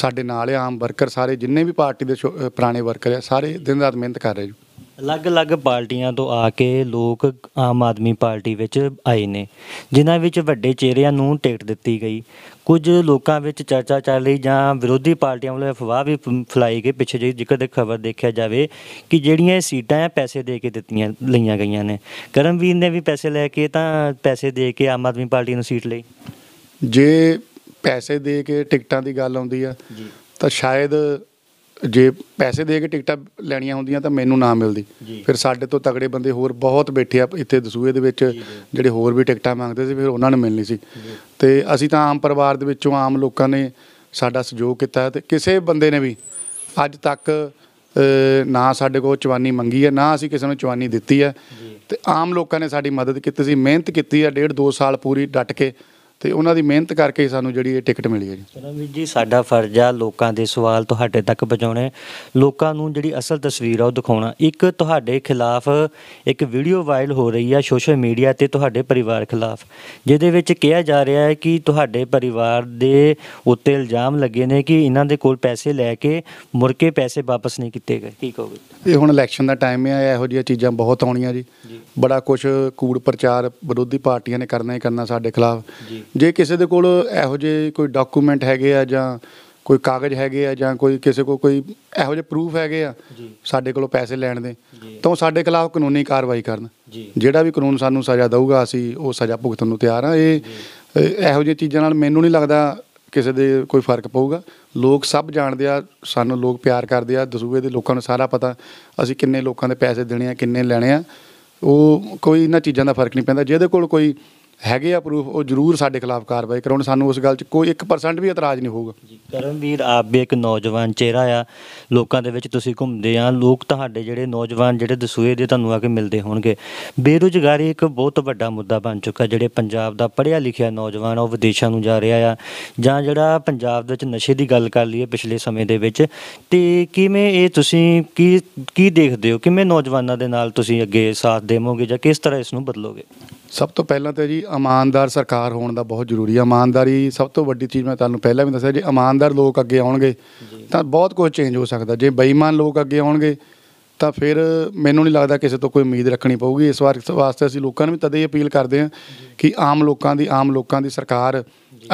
ਸਾਡੇ ਨਾਲ ਆ ਆਮ ਵਰਕਰ ਸਾਰੇ ਜਿੰਨੇ ਵੀ ਪਾਰਟੀ ਦੇ ਪੁਰਾਣੇ ਵਰਕਰ ਆ ਸਾਰੇ ਦਿਨ ਰਾਤ ਮਿਹਨਤ ਕਰ ਰਹੇ ਜੀ ਅਲੱਗ-ਅਲੱਗ ਪਾਰਟੀਆਂ ਤੋਂ ਆ ਕੇ ਲੋਕ ਆਮ ਆਦਮੀ ਪਾਰਟੀ ਵਿੱਚ ਆਏ ਨੇ ਜਿਨ੍ਹਾਂ ਵਿੱਚ ਵੱਡੇ ਚਿਹਰਿਆਂ ਨੂੰ ਟਿਕਟ ਦਿੱਤੀ ਗਈ ਕੁਝ ਲੋਕਾਂ ਵਿੱਚ ਚਰਚਾ ਚੱਲ ਰਹੀ ਜਾਂ ਵਿਰੋਧੀ ਪਾਰਟੀਆਂ ਵੱਲੋਂ ਅਫਵਾਹ ਵੀ ਫਲਾਈ ਗਈ ਪਿੱਛੇ ਜਿਹੀ ਜਿੱਕਰ ਦੇ ਖਬਰ ਦੇਖਿਆ ਜਾਵੇ ਕਿ ਜਿਹੜੀਆਂ ਇਹ ਸੀਟਾਂ ਆ ਪੈਸੇ ਦੇ ਕੇ ਦਿੱਤੀਆਂ ਲਈਆਂ ਗਈਆਂ ਨੇ ਕਰਮਵੀਰ ਨੇ ਵੀ ਪੈਸੇ ਲੈ ਕੇ ਤਾਂ ਪੈਸੇ ਦੇ ਕੇ ਆਮ ਆਦਮੀ ਪਾਰਟੀ ਨੂੰ ਸੀਟ ਲਈ ਜੇ ਪੈਸੇ ਦੇ ਕੇ ਟਿਕਟਾਂ ਦੀ ਗੱਲ ਆਉਂਦੀ ਆ ਤਾਂ ਸ਼ਾਇਦ ਜੇ ਪੈਸੇ ਦੇ ਕੇ ਟਿਕਟਾਂ ਲੈਣੀਆਂ ਹੁੰਦੀਆਂ ਤਾਂ ਮੈਨੂੰ ਨਾ ਮਿਲਦੀ ਫਿਰ ਸਾਡੇ ਤੋਂ ਤਗੜੇ ਬੰਦੇ ਹੋਰ ਬਹੁਤ ਬੈਠੇ ਆ ਇੱਥੇ ਦਸੂਏ ਦੇ ਵਿੱਚ ਜਿਹੜੇ ਹੋਰ ਵੀ ਟਿਕਟਾਂ ਮੰਗਦੇ ਸੀ ਫਿਰ ਉਹਨਾਂ ਨੂੰ ਮਿਲਣੀ ਸੀ ਤੇ ਅਸੀਂ ਤਾਂ ਆਮ ਪਰਿਵਾਰ ਦੇ ਵਿੱਚੋਂ ਆਮ ਲੋਕਾਂ ਨੇ ਸਾਡਾ ਸਹਿਯੋਗ ਕੀਤਾ ਤੇ ਕਿਸੇ ਬੰਦੇ ਨੇ ਵੀ ਅੱਜ ਤੱਕ ਨਾ ਸਾਡੇ ਕੋਲ ਚਵਾਨੀ ਮੰਗੀ ਹੈ ਨਾ ਅਸੀਂ ਕਿਸੇ ਨੂੰ ਚਵਾਨੀ ਦਿੱਤੀ ਹੈ ਤੇ ਆਮ ਲੋਕਾਂ ਨੇ ਸਾਡੀ ਮਦਦ ਕੀਤੀ ਸੀ ਮਿਹਨਤ ਕੀਤੀ ਹੈ ਡੇਢ 2 ਸਾਲ ਪੂਰੀ ਡਟ ਕੇ ਤੇ ਉਹਨਾਂ ਦੀ ਮਿਹਨਤ ਕਰਕੇ ਹੀ ਸਾਨੂੰ ਜਿਹੜੀ ਇਹ ਟਿਕਟ ਮਿਲੀ ਹੈ ਜੀ ਚਲੋ ਜੀ ਸਾਡਾ ਫਰਜ਼ ਆ ਲੋਕਾਂ ਦੇ ਸਵਾਲ ਤੁਹਾਡੇ ਤੱਕ ਪਹੁੰਚਾਉਣੇ ਲੋਕਾਂ ਨੂੰ ਜਿਹੜੀ ਅਸਲ ਤਸਵੀਰ ਆ ਉਹ ਦਿਖਾਉਣਾ ਇੱਕ ਤੁਹਾਡੇ ਖਿਲਾਫ ਇੱਕ ਵੀਡੀਓ ਵਾਇਰਲ ਹੋ ਰਹੀ ਆ ਸੋਸ਼ਲ ਮੀਡੀਆ ਤੇ ਤੁਹਾਡੇ ਪਰਿਵਾਰ ਖਿਲਾਫ ਜਿਹਦੇ ਵਿੱਚ ਕਿਹਾ ਜਾ ਰਿਹਾ ਹੈ ਕਿ ਤੁਹਾਡੇ ਪਰਿਵਾਰ ਦੇ ਉੱਤੇ ਇਲਜ਼ਾਮ ਲੱਗੇ ਨੇ ਕਿ ਇਹਨਾਂ ਦੇ ਕੋਲ ਪੈਸੇ ਲੈ ਕੇ ਮੁੜ ਕੇ ਪੈਸੇ ਵਾਪਸ ਨਹੀਂ ਕੀਤੇ ਗਏ ਠੀਕ ਹੋ ਗਏ ਇਹ ਹੁਣ ਇਲੈਕਸ਼ਨ ਦਾ ਟਾਈਮ ਆ ਇਹੋ ਜਿਹੀਆਂ ਚੀਜ਼ਾਂ ਬਹੁਤ ਆਉਣੀਆਂ ਜੀ ਬੜਾ ਕੁਝ ਕੂੜ ਪ੍ਰਚਾਰ ਵਿਰੋਧੀ ਪਾਰਟੀਆਂ ਨੇ ਕਰਨਾ ਹੀ ਕਰਨਾ ਸਾਡੇ ਖਿਲਾਫ ਜੀ ਜੇ ਕਿਸੇ ਦੇ ਕੋਲ ਇਹੋ ਜੇ ਕੋਈ ਡਾਕੂਮੈਂਟ ਹੈਗੇ ਆ ਜਾਂ ਕੋਈ ਕਾਗਜ਼ ਹੈਗੇ ਆ ਜਾਂ ਕੋਈ ਕਿਸੇ ਕੋ ਕੋਈ ਇਹੋ ਜੇ ਪ੍ਰੂਫ ਹੈਗੇ ਆ ਸਾਡੇ ਕੋਲੋਂ ਪੈਸੇ ਲੈਣ ਦੇ ਤਾਂ ਉਹ ਸਾਡੇ ਖਿਲਾਫ ਕਾਨੂੰਨੀ ਕਾਰਵਾਈ ਕਰਨ ਜਿਹੜਾ ਵੀ ਕਾਨੂੰਨ ਸਾਨੂੰ ਸਜ਼ਾ ਦੇਊਗਾ ਅਸੀਂ ਉਹ ਸਜ਼ਾ ਭੁਗਤਣ ਨੂੰ ਤਿਆਰ ਆ ਇਹ ਇਹੋ ਜੇ ਚੀਜ਼ਾਂ ਨਾਲ ਮੈਨੂੰ ਨਹੀਂ ਲੱਗਦਾ ਕਿਸੇ ਦੇ ਕੋਈ ਫਰਕ ਪਊਗਾ ਲੋਕ ਸਭ ਜਾਣਦੇ ਆ ਸਾਨੂੰ ਲੋਕ ਪਿਆਰ ਕਰਦੇ ਆ ਦਸੂਏ ਦੇ ਲੋਕਾਂ ਨੂੰ ਸਾਰਾ ਪਤਾ ਅਸੀਂ ਕਿੰਨੇ ਲੋਕਾਂ ਦੇ ਪੈਸੇ ਦੇਣੇ ਆ ਕਿੰਨੇ ਲੈਣੇ ਆ ਉਹ ਕੋਈ ਇਹਨਾਂ ਚੀਜ਼ਾਂ ਦਾ ਫਰਕ ਨਹੀਂ ਪੈਂਦਾ ਜਿਹਦੇ ਕੋਲ ਕੋਈ ਹੈਗੇ ਆ ਪ੍ਰੂਫ ਉਹ ਜ਼ਰੂਰ ਸਾਡੇ ਖਿਲਾਫ ਕਾਰਵਾਈ ਕਰਨ ਸਾਨੂੰ ਉਸ ਗੱਲ 'ਚ ਕੋਈ 1% ਵੀ ਇਤਰਾਜ਼ ਨਹੀਂ ਹੋਊਗਾ ਜੀ ਕਰਮਵੀਰ ਆਪ ਵੀ ਇੱਕ ਨੌਜਵਾਨ ਚਿਹਰਾ ਆ ਲੋਕਾਂ ਦੇ ਵਿੱਚ ਤੁਸੀਂ ਘੁੰਮਦੇ ਆ ਲੋਕ ਤੁਹਾਡੇ ਜਿਹੜੇ ਨੌਜਵਾਨ ਜਿਹੜੇ ਦਸੂਏ ਦੇ ਤੁਹਾਨੂੰ ਆ ਕੇ ਮਿਲਦੇ ਹੋਣਗੇ ਬੇਰੁਜ਼ਗਾਰੀ ਇੱਕ ਬਹੁਤ ਵੱਡਾ ਮੁੱਦਾ ਬਣ ਚੁੱਕਾ ਜਿਹੜੇ ਪੰਜਾਬ ਦਾ ਪੜ੍ਹਿਆ ਲਿਖਿਆ ਨੌਜਵਾਨ ਉਹ ਵਿਦੇਸ਼ਾਂ ਨੂੰ ਜਾ ਰਿਹਾ ਆ ਜਾਂ ਜਿਹੜਾ ਪੰਜਾਬ ਦੇ ਵਿੱਚ ਨਸ਼ੇ ਦੀ ਗੱਲ ਕਰ ਲਈਏ ਪਿਛਲੇ ਸਮੇਂ ਦੇ ਵਿੱਚ ਤੇ ਕਿਵੇਂ ਇਹ ਤੁਸੀਂ ਕੀ ਕੀ ਦੇਖਦੇ ਹੋ ਕਿਵੇਂ ਨੌਜਵਾਨਾਂ ਦੇ ਨਾਲ ਤੁਸੀਂ ਅੱਗੇ ਸਾਥ ਦੇਵੋਗੇ ਜਾਂ ਕਿਸ ਤਰ੍ਹਾਂ ਇਸ ਨੂੰ ਬਦਲੋਗੇ ਸਭ ਤੋਂ ਪਹਿਲਾਂ ਤਾਂ ਜੀ ਇਮਾਨਦਾਰ ਸਰਕਾਰ ਹੋਣ ਦਾ ਬਹੁਤ ਜ਼ਰੂਰੀ ਹੈ ਇਮਾਨਦਾਰੀ ਸਭ ਤੋਂ ਵੱਡੀ ਚੀਜ਼ ਮੈਂ ਤੁਹਾਨੂੰ ਪਹਿਲਾਂ ਵੀ ਦੱਸਿਆ ਜੇ ਇਮਾਨਦਾਰ ਲੋਕ ਅੱਗੇ ਆਉਣਗੇ ਤਾਂ ਬਹੁਤ ਕੁਝ ਚੇਂਜ ਹੋ ਸਕਦਾ ਜੇ ਬੇਈਮਾਨ ਲੋਕ ਅੱਗੇ ਆਉਣਗੇ ਤਾਂ ਫਿਰ ਮੈਨੂੰ ਨਹੀਂ ਲੱਗਦਾ ਕਿਸੇ ਤੋਂ ਕੋਈ ਉਮੀਦ ਰੱਖਣੀ ਪਊਗੀ ਇਸ ਵਾਰ ਵਾਸਤੇ ਅਸੀਂ ਲੋਕਾਂ ਨੂੰ ਵੀ ਤਦੇ ਅਪੀਲ ਕਰਦੇ ਹਾਂ ਕਿ ਆਮ ਲੋਕਾਂ ਦੀ ਆਮ ਲੋਕਾਂ ਦੀ ਸਰਕਾਰ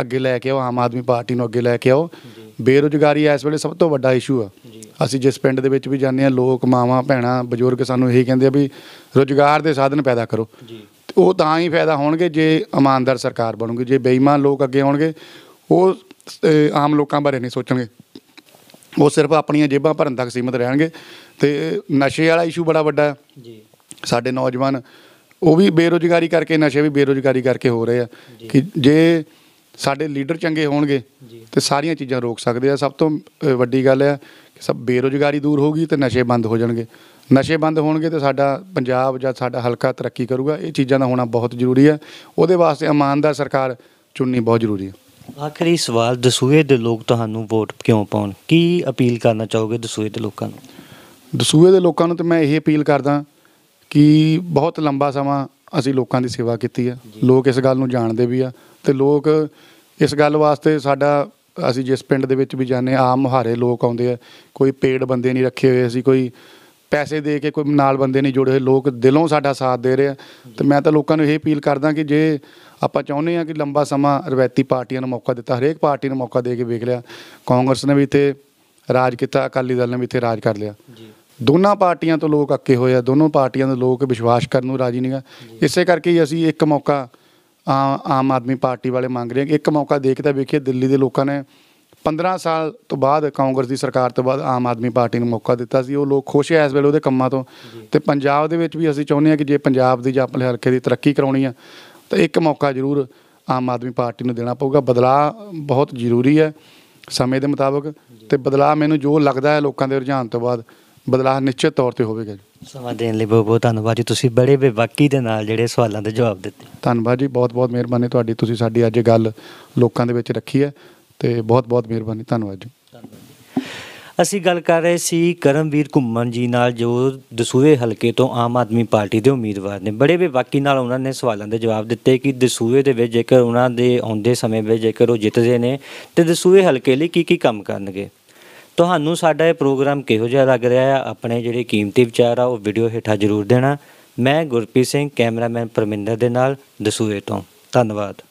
ਅੱਗੇ ਲੈ ਕੇ ਆਓ ਆਮ ਆਦਮੀ ਪਾਰਟੀ ਨੂੰ ਅੱਗੇ ਲੈ ਕੇ ਆਓ ਬੇਰੋਜ਼ਗਾਰੀ ਇਸ ਵੇਲੇ ਸਭ ਤੋਂ ਵੱਡਾ ਇਸ਼ੂ ਆ ਅਸੀਂ ਜਿਸ ਪਿੰਡ ਦੇ ਵਿੱਚ ਵੀ ਜਾਂਦੇ ਆ ਲੋਕ ਮਾਵਾਂ ਭੈਣਾਂ ਬਜ਼ੁਰਗ ਸਾਨੂੰ ਇਹੀ ਕਹਿੰਦੇ ਆ ਵੀ ਰੋਜ਼ਗਾਰ ਦੇ ਸਾਧਨ ਪੈਦਾ ਕਰੋ ਉਹ ਤਾਂ ਹੀ ਫਾਇਦਾ ਹੋਣਗੇ ਜੇ ਇਮਾਨਦਾਰ ਸਰਕਾਰ ਬਣੂਗੀ ਜੇ ਬੇਈਮਾਨ ਲੋਕ ਅੱਗੇ ਆਉਣਗੇ ਉਹ ਆਮ ਲੋਕਾਂ ਬਾਰੇ ਨਹੀਂ ਸੋਚਣਗੇ ਉਹ ਸਿਰਫ ਆਪਣੀਆਂ ਜੇਬਾਂ ਭਰਨ ਤੱਕ ਸੀਮਤ ਰਹਿਣਗੇ ਤੇ ਨਸ਼ੇ ਵਾਲਾ ਇਸ਼ੂ ਬੜਾ ਵੱਡਾ ਜੀ ਸਾਡੇ ਨੌਜਵਾਨ ਉਹ ਵੀ ਬੇਰੋਜ਼ਗਾਰੀ ਕਰਕੇ ਨਸ਼ੇ ਵੀ ਬੇਰੋਜ਼ਗਾਰੀ ਕਰਕੇ ਹੋ ਰਹੇ ਆ ਕਿ ਜੇ ਸਾਡੇ ਲੀਡਰ ਚੰਗੇ ਹੋਣਗੇ ਤੇ ਸਾਰੀਆਂ ਚੀਜ਼ਾਂ ਰੋਕ ਸਕਦੇ ਆ ਸਭ ਤੋਂ ਵੱਡੀ ਗੱਲ ਆ ਕਿ ਸਭ ਬੇਰੋਜ਼ਗਾਰੀ ਦੂਰ ਹੋਗੀ ਤੇ ਨਸ਼ੇ ਬੰਦ ਹੋ ਜਾਣਗੇ ਨਸ਼ੇ ਬੰਦ ਹੋਣਗੇ ਤੇ ਸਾਡਾ ਪੰਜਾਬ ਜਾਂ ਸਾਡਾ ਹਲਕਾ ਤਰੱਕੀ ਕਰੂਗਾ ਇਹ ਚੀਜ਼ਾਂ ਦਾ ਹੋਣਾ ਬਹੁਤ ਜ਼ਰੂਰੀ ਹੈ ਉਹਦੇ ਵਾਸਤੇ ਇਮਾਨਦਾਰ ਸਰਕਾਰ ਚੁਣਨੀ ਬਹੁਤ ਜ਼ਰੂਰੀ ਹੈ ਆਖਰੀ ਸਵਾਲ ਦਸੂਏ ਦੇ ਲੋਕ ਤੁਹਾਨੂੰ ਵੋਟ ਕਿਉਂ ਪਾਉਣ ਕੀ ਅਪੀਲ ਕਰਨਾ ਚਾਹੋਗੇ ਦਸੂਏ ਦੇ ਲੋਕਾਂ ਨੂੰ ਦਸੂਏ ਦੇ ਲੋਕਾਂ ਨੂੰ ਤੇ ਮੈਂ ਇਹ ਅਪੀਲ ਕਰਦਾ ਕਿ ਬਹੁਤ ਲੰਬਾ ਸਮਾਂ ਅਸੀਂ ਲੋਕਾਂ ਦੀ ਸੇਵਾ ਕੀਤੀ ਹੈ ਲੋਕ ਇਸ ਗੱਲ ਨੂੰ ਜਾਣਦੇ ਵੀ ਆ ਤੇ ਲੋਕ ਇਸ ਗੱਲ ਵਾਸਤੇ ਸਾਡਾ ਅਸੀਂ ਜਿਸ ਪਿੰਡ ਦੇ ਵਿੱਚ ਵੀ ਜਾਂਦੇ ਆ ਆਮ ਮੁਹਾਰੇ ਲੋਕ ਆਉਂਦੇ ਆ ਕੋਈ ਪੇੜ ਬੰਦੇ ਨਹੀਂ ਰੱਖੇ ਹੋਏ ਅਸੀਂ ਕੋਈ ਪੈਸੇ ਦੇ ਕੇ ਕੋਈ ਨਾਲ ਬੰਦੇ ਨਹੀਂ ਜੁੜੇ ਹੋਏ ਲੋਕ ਦਿਲੋਂ ਸਾਡਾ ਸਾਥ ਦੇ ਰਹੇ ਆ ਤੇ ਮੈਂ ਤਾਂ ਲੋਕਾਂ ਨੂੰ ਇਹ ਅਪੀਲ ਕਰਦਾ ਕਿ ਜੇ ਆਪਾਂ ਚਾਹੁੰਦੇ ਆ ਕਿ ਲੰਬਾ ਸਮਾਂ ਰਵੈਤੀ ਪਾਰਟੀਆਂ ਨੂੰ ਮੌਕਾ ਦਿੱਤਾ ਹਰੇਕ ਪਾਰਟੀ ਨੂੰ ਮੌਕਾ ਦੇ ਕੇ ਵੇਖ ਲਿਆ ਕਾਂਗਰਸ ਨੇ ਵੀ ਇੱਥੇ ਰਾਜ ਕੀਤਾ ਅਕਾਲੀ ਦਲ ਨੇ ਵੀ ਇੱਥੇ ਰਾਜ ਕਰ ਲਿਆ ਜੀ ਦੋਨਾਂ ਪਾਰਟੀਆਂ ਤੋਂ ਲੋਕ ਅੱਕੇ ਹੋਏ ਆ ਦੋਨੋਂ ਪਾਰਟੀਆਂ ਦੇ ਲੋਕ ਵਿਸ਼ਵਾਸ ਕਰਨ ਨੂੰ ਰਾਜੀ ਨਹੀਂਗਾ ਇਸੇ ਕਰਕੇ ਹੀ ਅਸੀਂ ਇੱਕ ਮੌਕਾ ਆਮ ਆਦਮੀ ਪਾਰਟੀ ਵਾਲੇ ਮੰਗ ਰਹੇ ਆ ਕਿ ਇੱਕ ਮੌਕਾ ਦੇ ਕੇ ਤਾਂ ਵੇਖੀਏ ਦਿੱਲੀ ਦੇ ਲੋਕਾਂ ਨੇ 15 ਸਾਲ ਤੋਂ ਬਾਅਦ ਕਾਂਗਰਸ ਦੀ ਸਰਕਾਰ ਤੋਂ ਬਾਅਦ ਆਮ ਆਦਮੀ ਪਾਰਟੀ ਨੂੰ ਮੌਕਾ ਦਿੱਤਾ ਸੀ ਉਹ ਲੋਕ ਖੁਸ਼ ਐ ਇਸ ਵੇਲੇ ਉਹਦੇ ਕੰਮਾਂ ਤੋਂ ਤੇ ਪੰਜਾਬ ਦੇ ਵਿੱਚ ਵੀ ਅਸੀਂ ਚਾਹੁੰਦੇ ਹਾਂ ਕਿ ਜੇ ਪੰਜਾਬ ਦੀ ਜਾਂ ਆਪਣੇ ਹਲਕੇ ਦੀ ਤਰੱਕੀ ਕਰਾਉਣੀ ਆ ਤਾਂ ਇੱਕ ਮੌਕਾ ਜ਼ਰੂਰ ਆਮ ਆਦਮੀ ਪਾਰਟੀ ਨੂੰ ਦੇਣਾ ਪਊਗਾ ਬਦਲਾ ਬਹੁਤ ਜ਼ਰੂਰੀ ਹੈ ਸਮੇਂ ਦੇ ਮੁਤਾਬਕ ਤੇ ਬਦਲਾ ਮੈਨੂੰ ਜੋ ਲੱਗਦਾ ਹੈ ਲੋਕਾਂ ਦੇ ਰੁਝਾਨ ਤੋਂ ਬਾਅਦ ਬਦਲਾ ਨਿਸ਼ਚਿਤ ਤੌਰ ਤੇ ਹੋਵੇਗਾ ਜੀ ਸਮਾਂ ਦੇਣ ਲਈ ਬਹੁਤ ਬਹੁਤ ਧੰਨਵਾਦ ਜੀ ਤੁਸੀਂ ਬੜੇ ਬੇਵਾਕੀ ਦੇ ਨਾਲ ਜਿਹੜੇ ਸਵਾਲਾਂ ਦੇ ਜਵਾਬ ਦਿੱਤੇ ਧੰਨਵਾਦ ਜੀ ਬਹੁਤ ਬਹੁਤ ਮਿਹਰਬਾਨੀ ਤੁਹਾਡੀ ਤੁਸੀਂ ਸਾਡੀ ਅੱਜ ਗੱਲ ਲੋਕਾਂ ਦੇ ਵਿੱਚ ਰੱਖੀ ਹੈ ਤੇ ਬਹੁਤ ਬਹੁਤ ਮਿਹਰਬਾਨੀ ਧੰਨਵਾਦ ਜੀ ਅਸੀਂ ਗੱਲ ਕਰ ਰਹੇ ਸੀ ਕਰਮਵੀਰ ਘੁੰਮਣ ਜੀ ਨਾਲ ਜੋ ਦਸੂਏ ਹਲਕੇ ਤੋਂ ਆਮ ਆਦਮੀ ਪਾਰਟੀ ਦੇ ਉਮੀਦਵਾਰ ਨੇ ਬੜੇ ਬਾਕੀ ਨਾਲ ਉਹਨਾਂ ਨੇ ਸਵਾਲਾਂ ਦੇ ਜਵਾਬ ਦਿੱਤੇ ਕਿ ਦਸੂਏ ਦੇ ਵਿੱਚ ਜੇਕਰ ਉਹਨਾਂ ਦੇ ਆਉਂਦੇ ਸਮੇਂ ਵਿੱਚ ਜੇਕਰ ਉਹ ਜਿੱਤਦੇ ਨੇ ਤੇ ਦਸੂਏ ਹਲਕੇ ਲਈ ਕੀ ਕੀ ਕੰਮ ਕਰਨਗੇ ਤੁਹਾਨੂੰ ਸਾਡਾ ਇਹ ਪ੍ਰੋਗਰਾਮ ਕਿਹੋ ਜਿਹਾ ਲੱਗ ਰਿਹਾ ਹੈ ਆਪਣੇ ਜਿਹੜੇ ਕੀਮਤੀ ਵਿਚਾਰ ਆ ਉਹ ਵੀਡੀਓ ਹੇਠਾਂ ਜ਼ਰੂਰ ਦੇਣਾ ਮੈਂ ਗੁਰਪ੍ਰੀਤ ਸਿੰਘ ਕੈਮਰਾਮੈਨ ਪਰਮਿੰਦਰ ਦੇ ਨਾਲ ਦਸੂਏ ਤੋਂ ਧੰਨਵਾਦ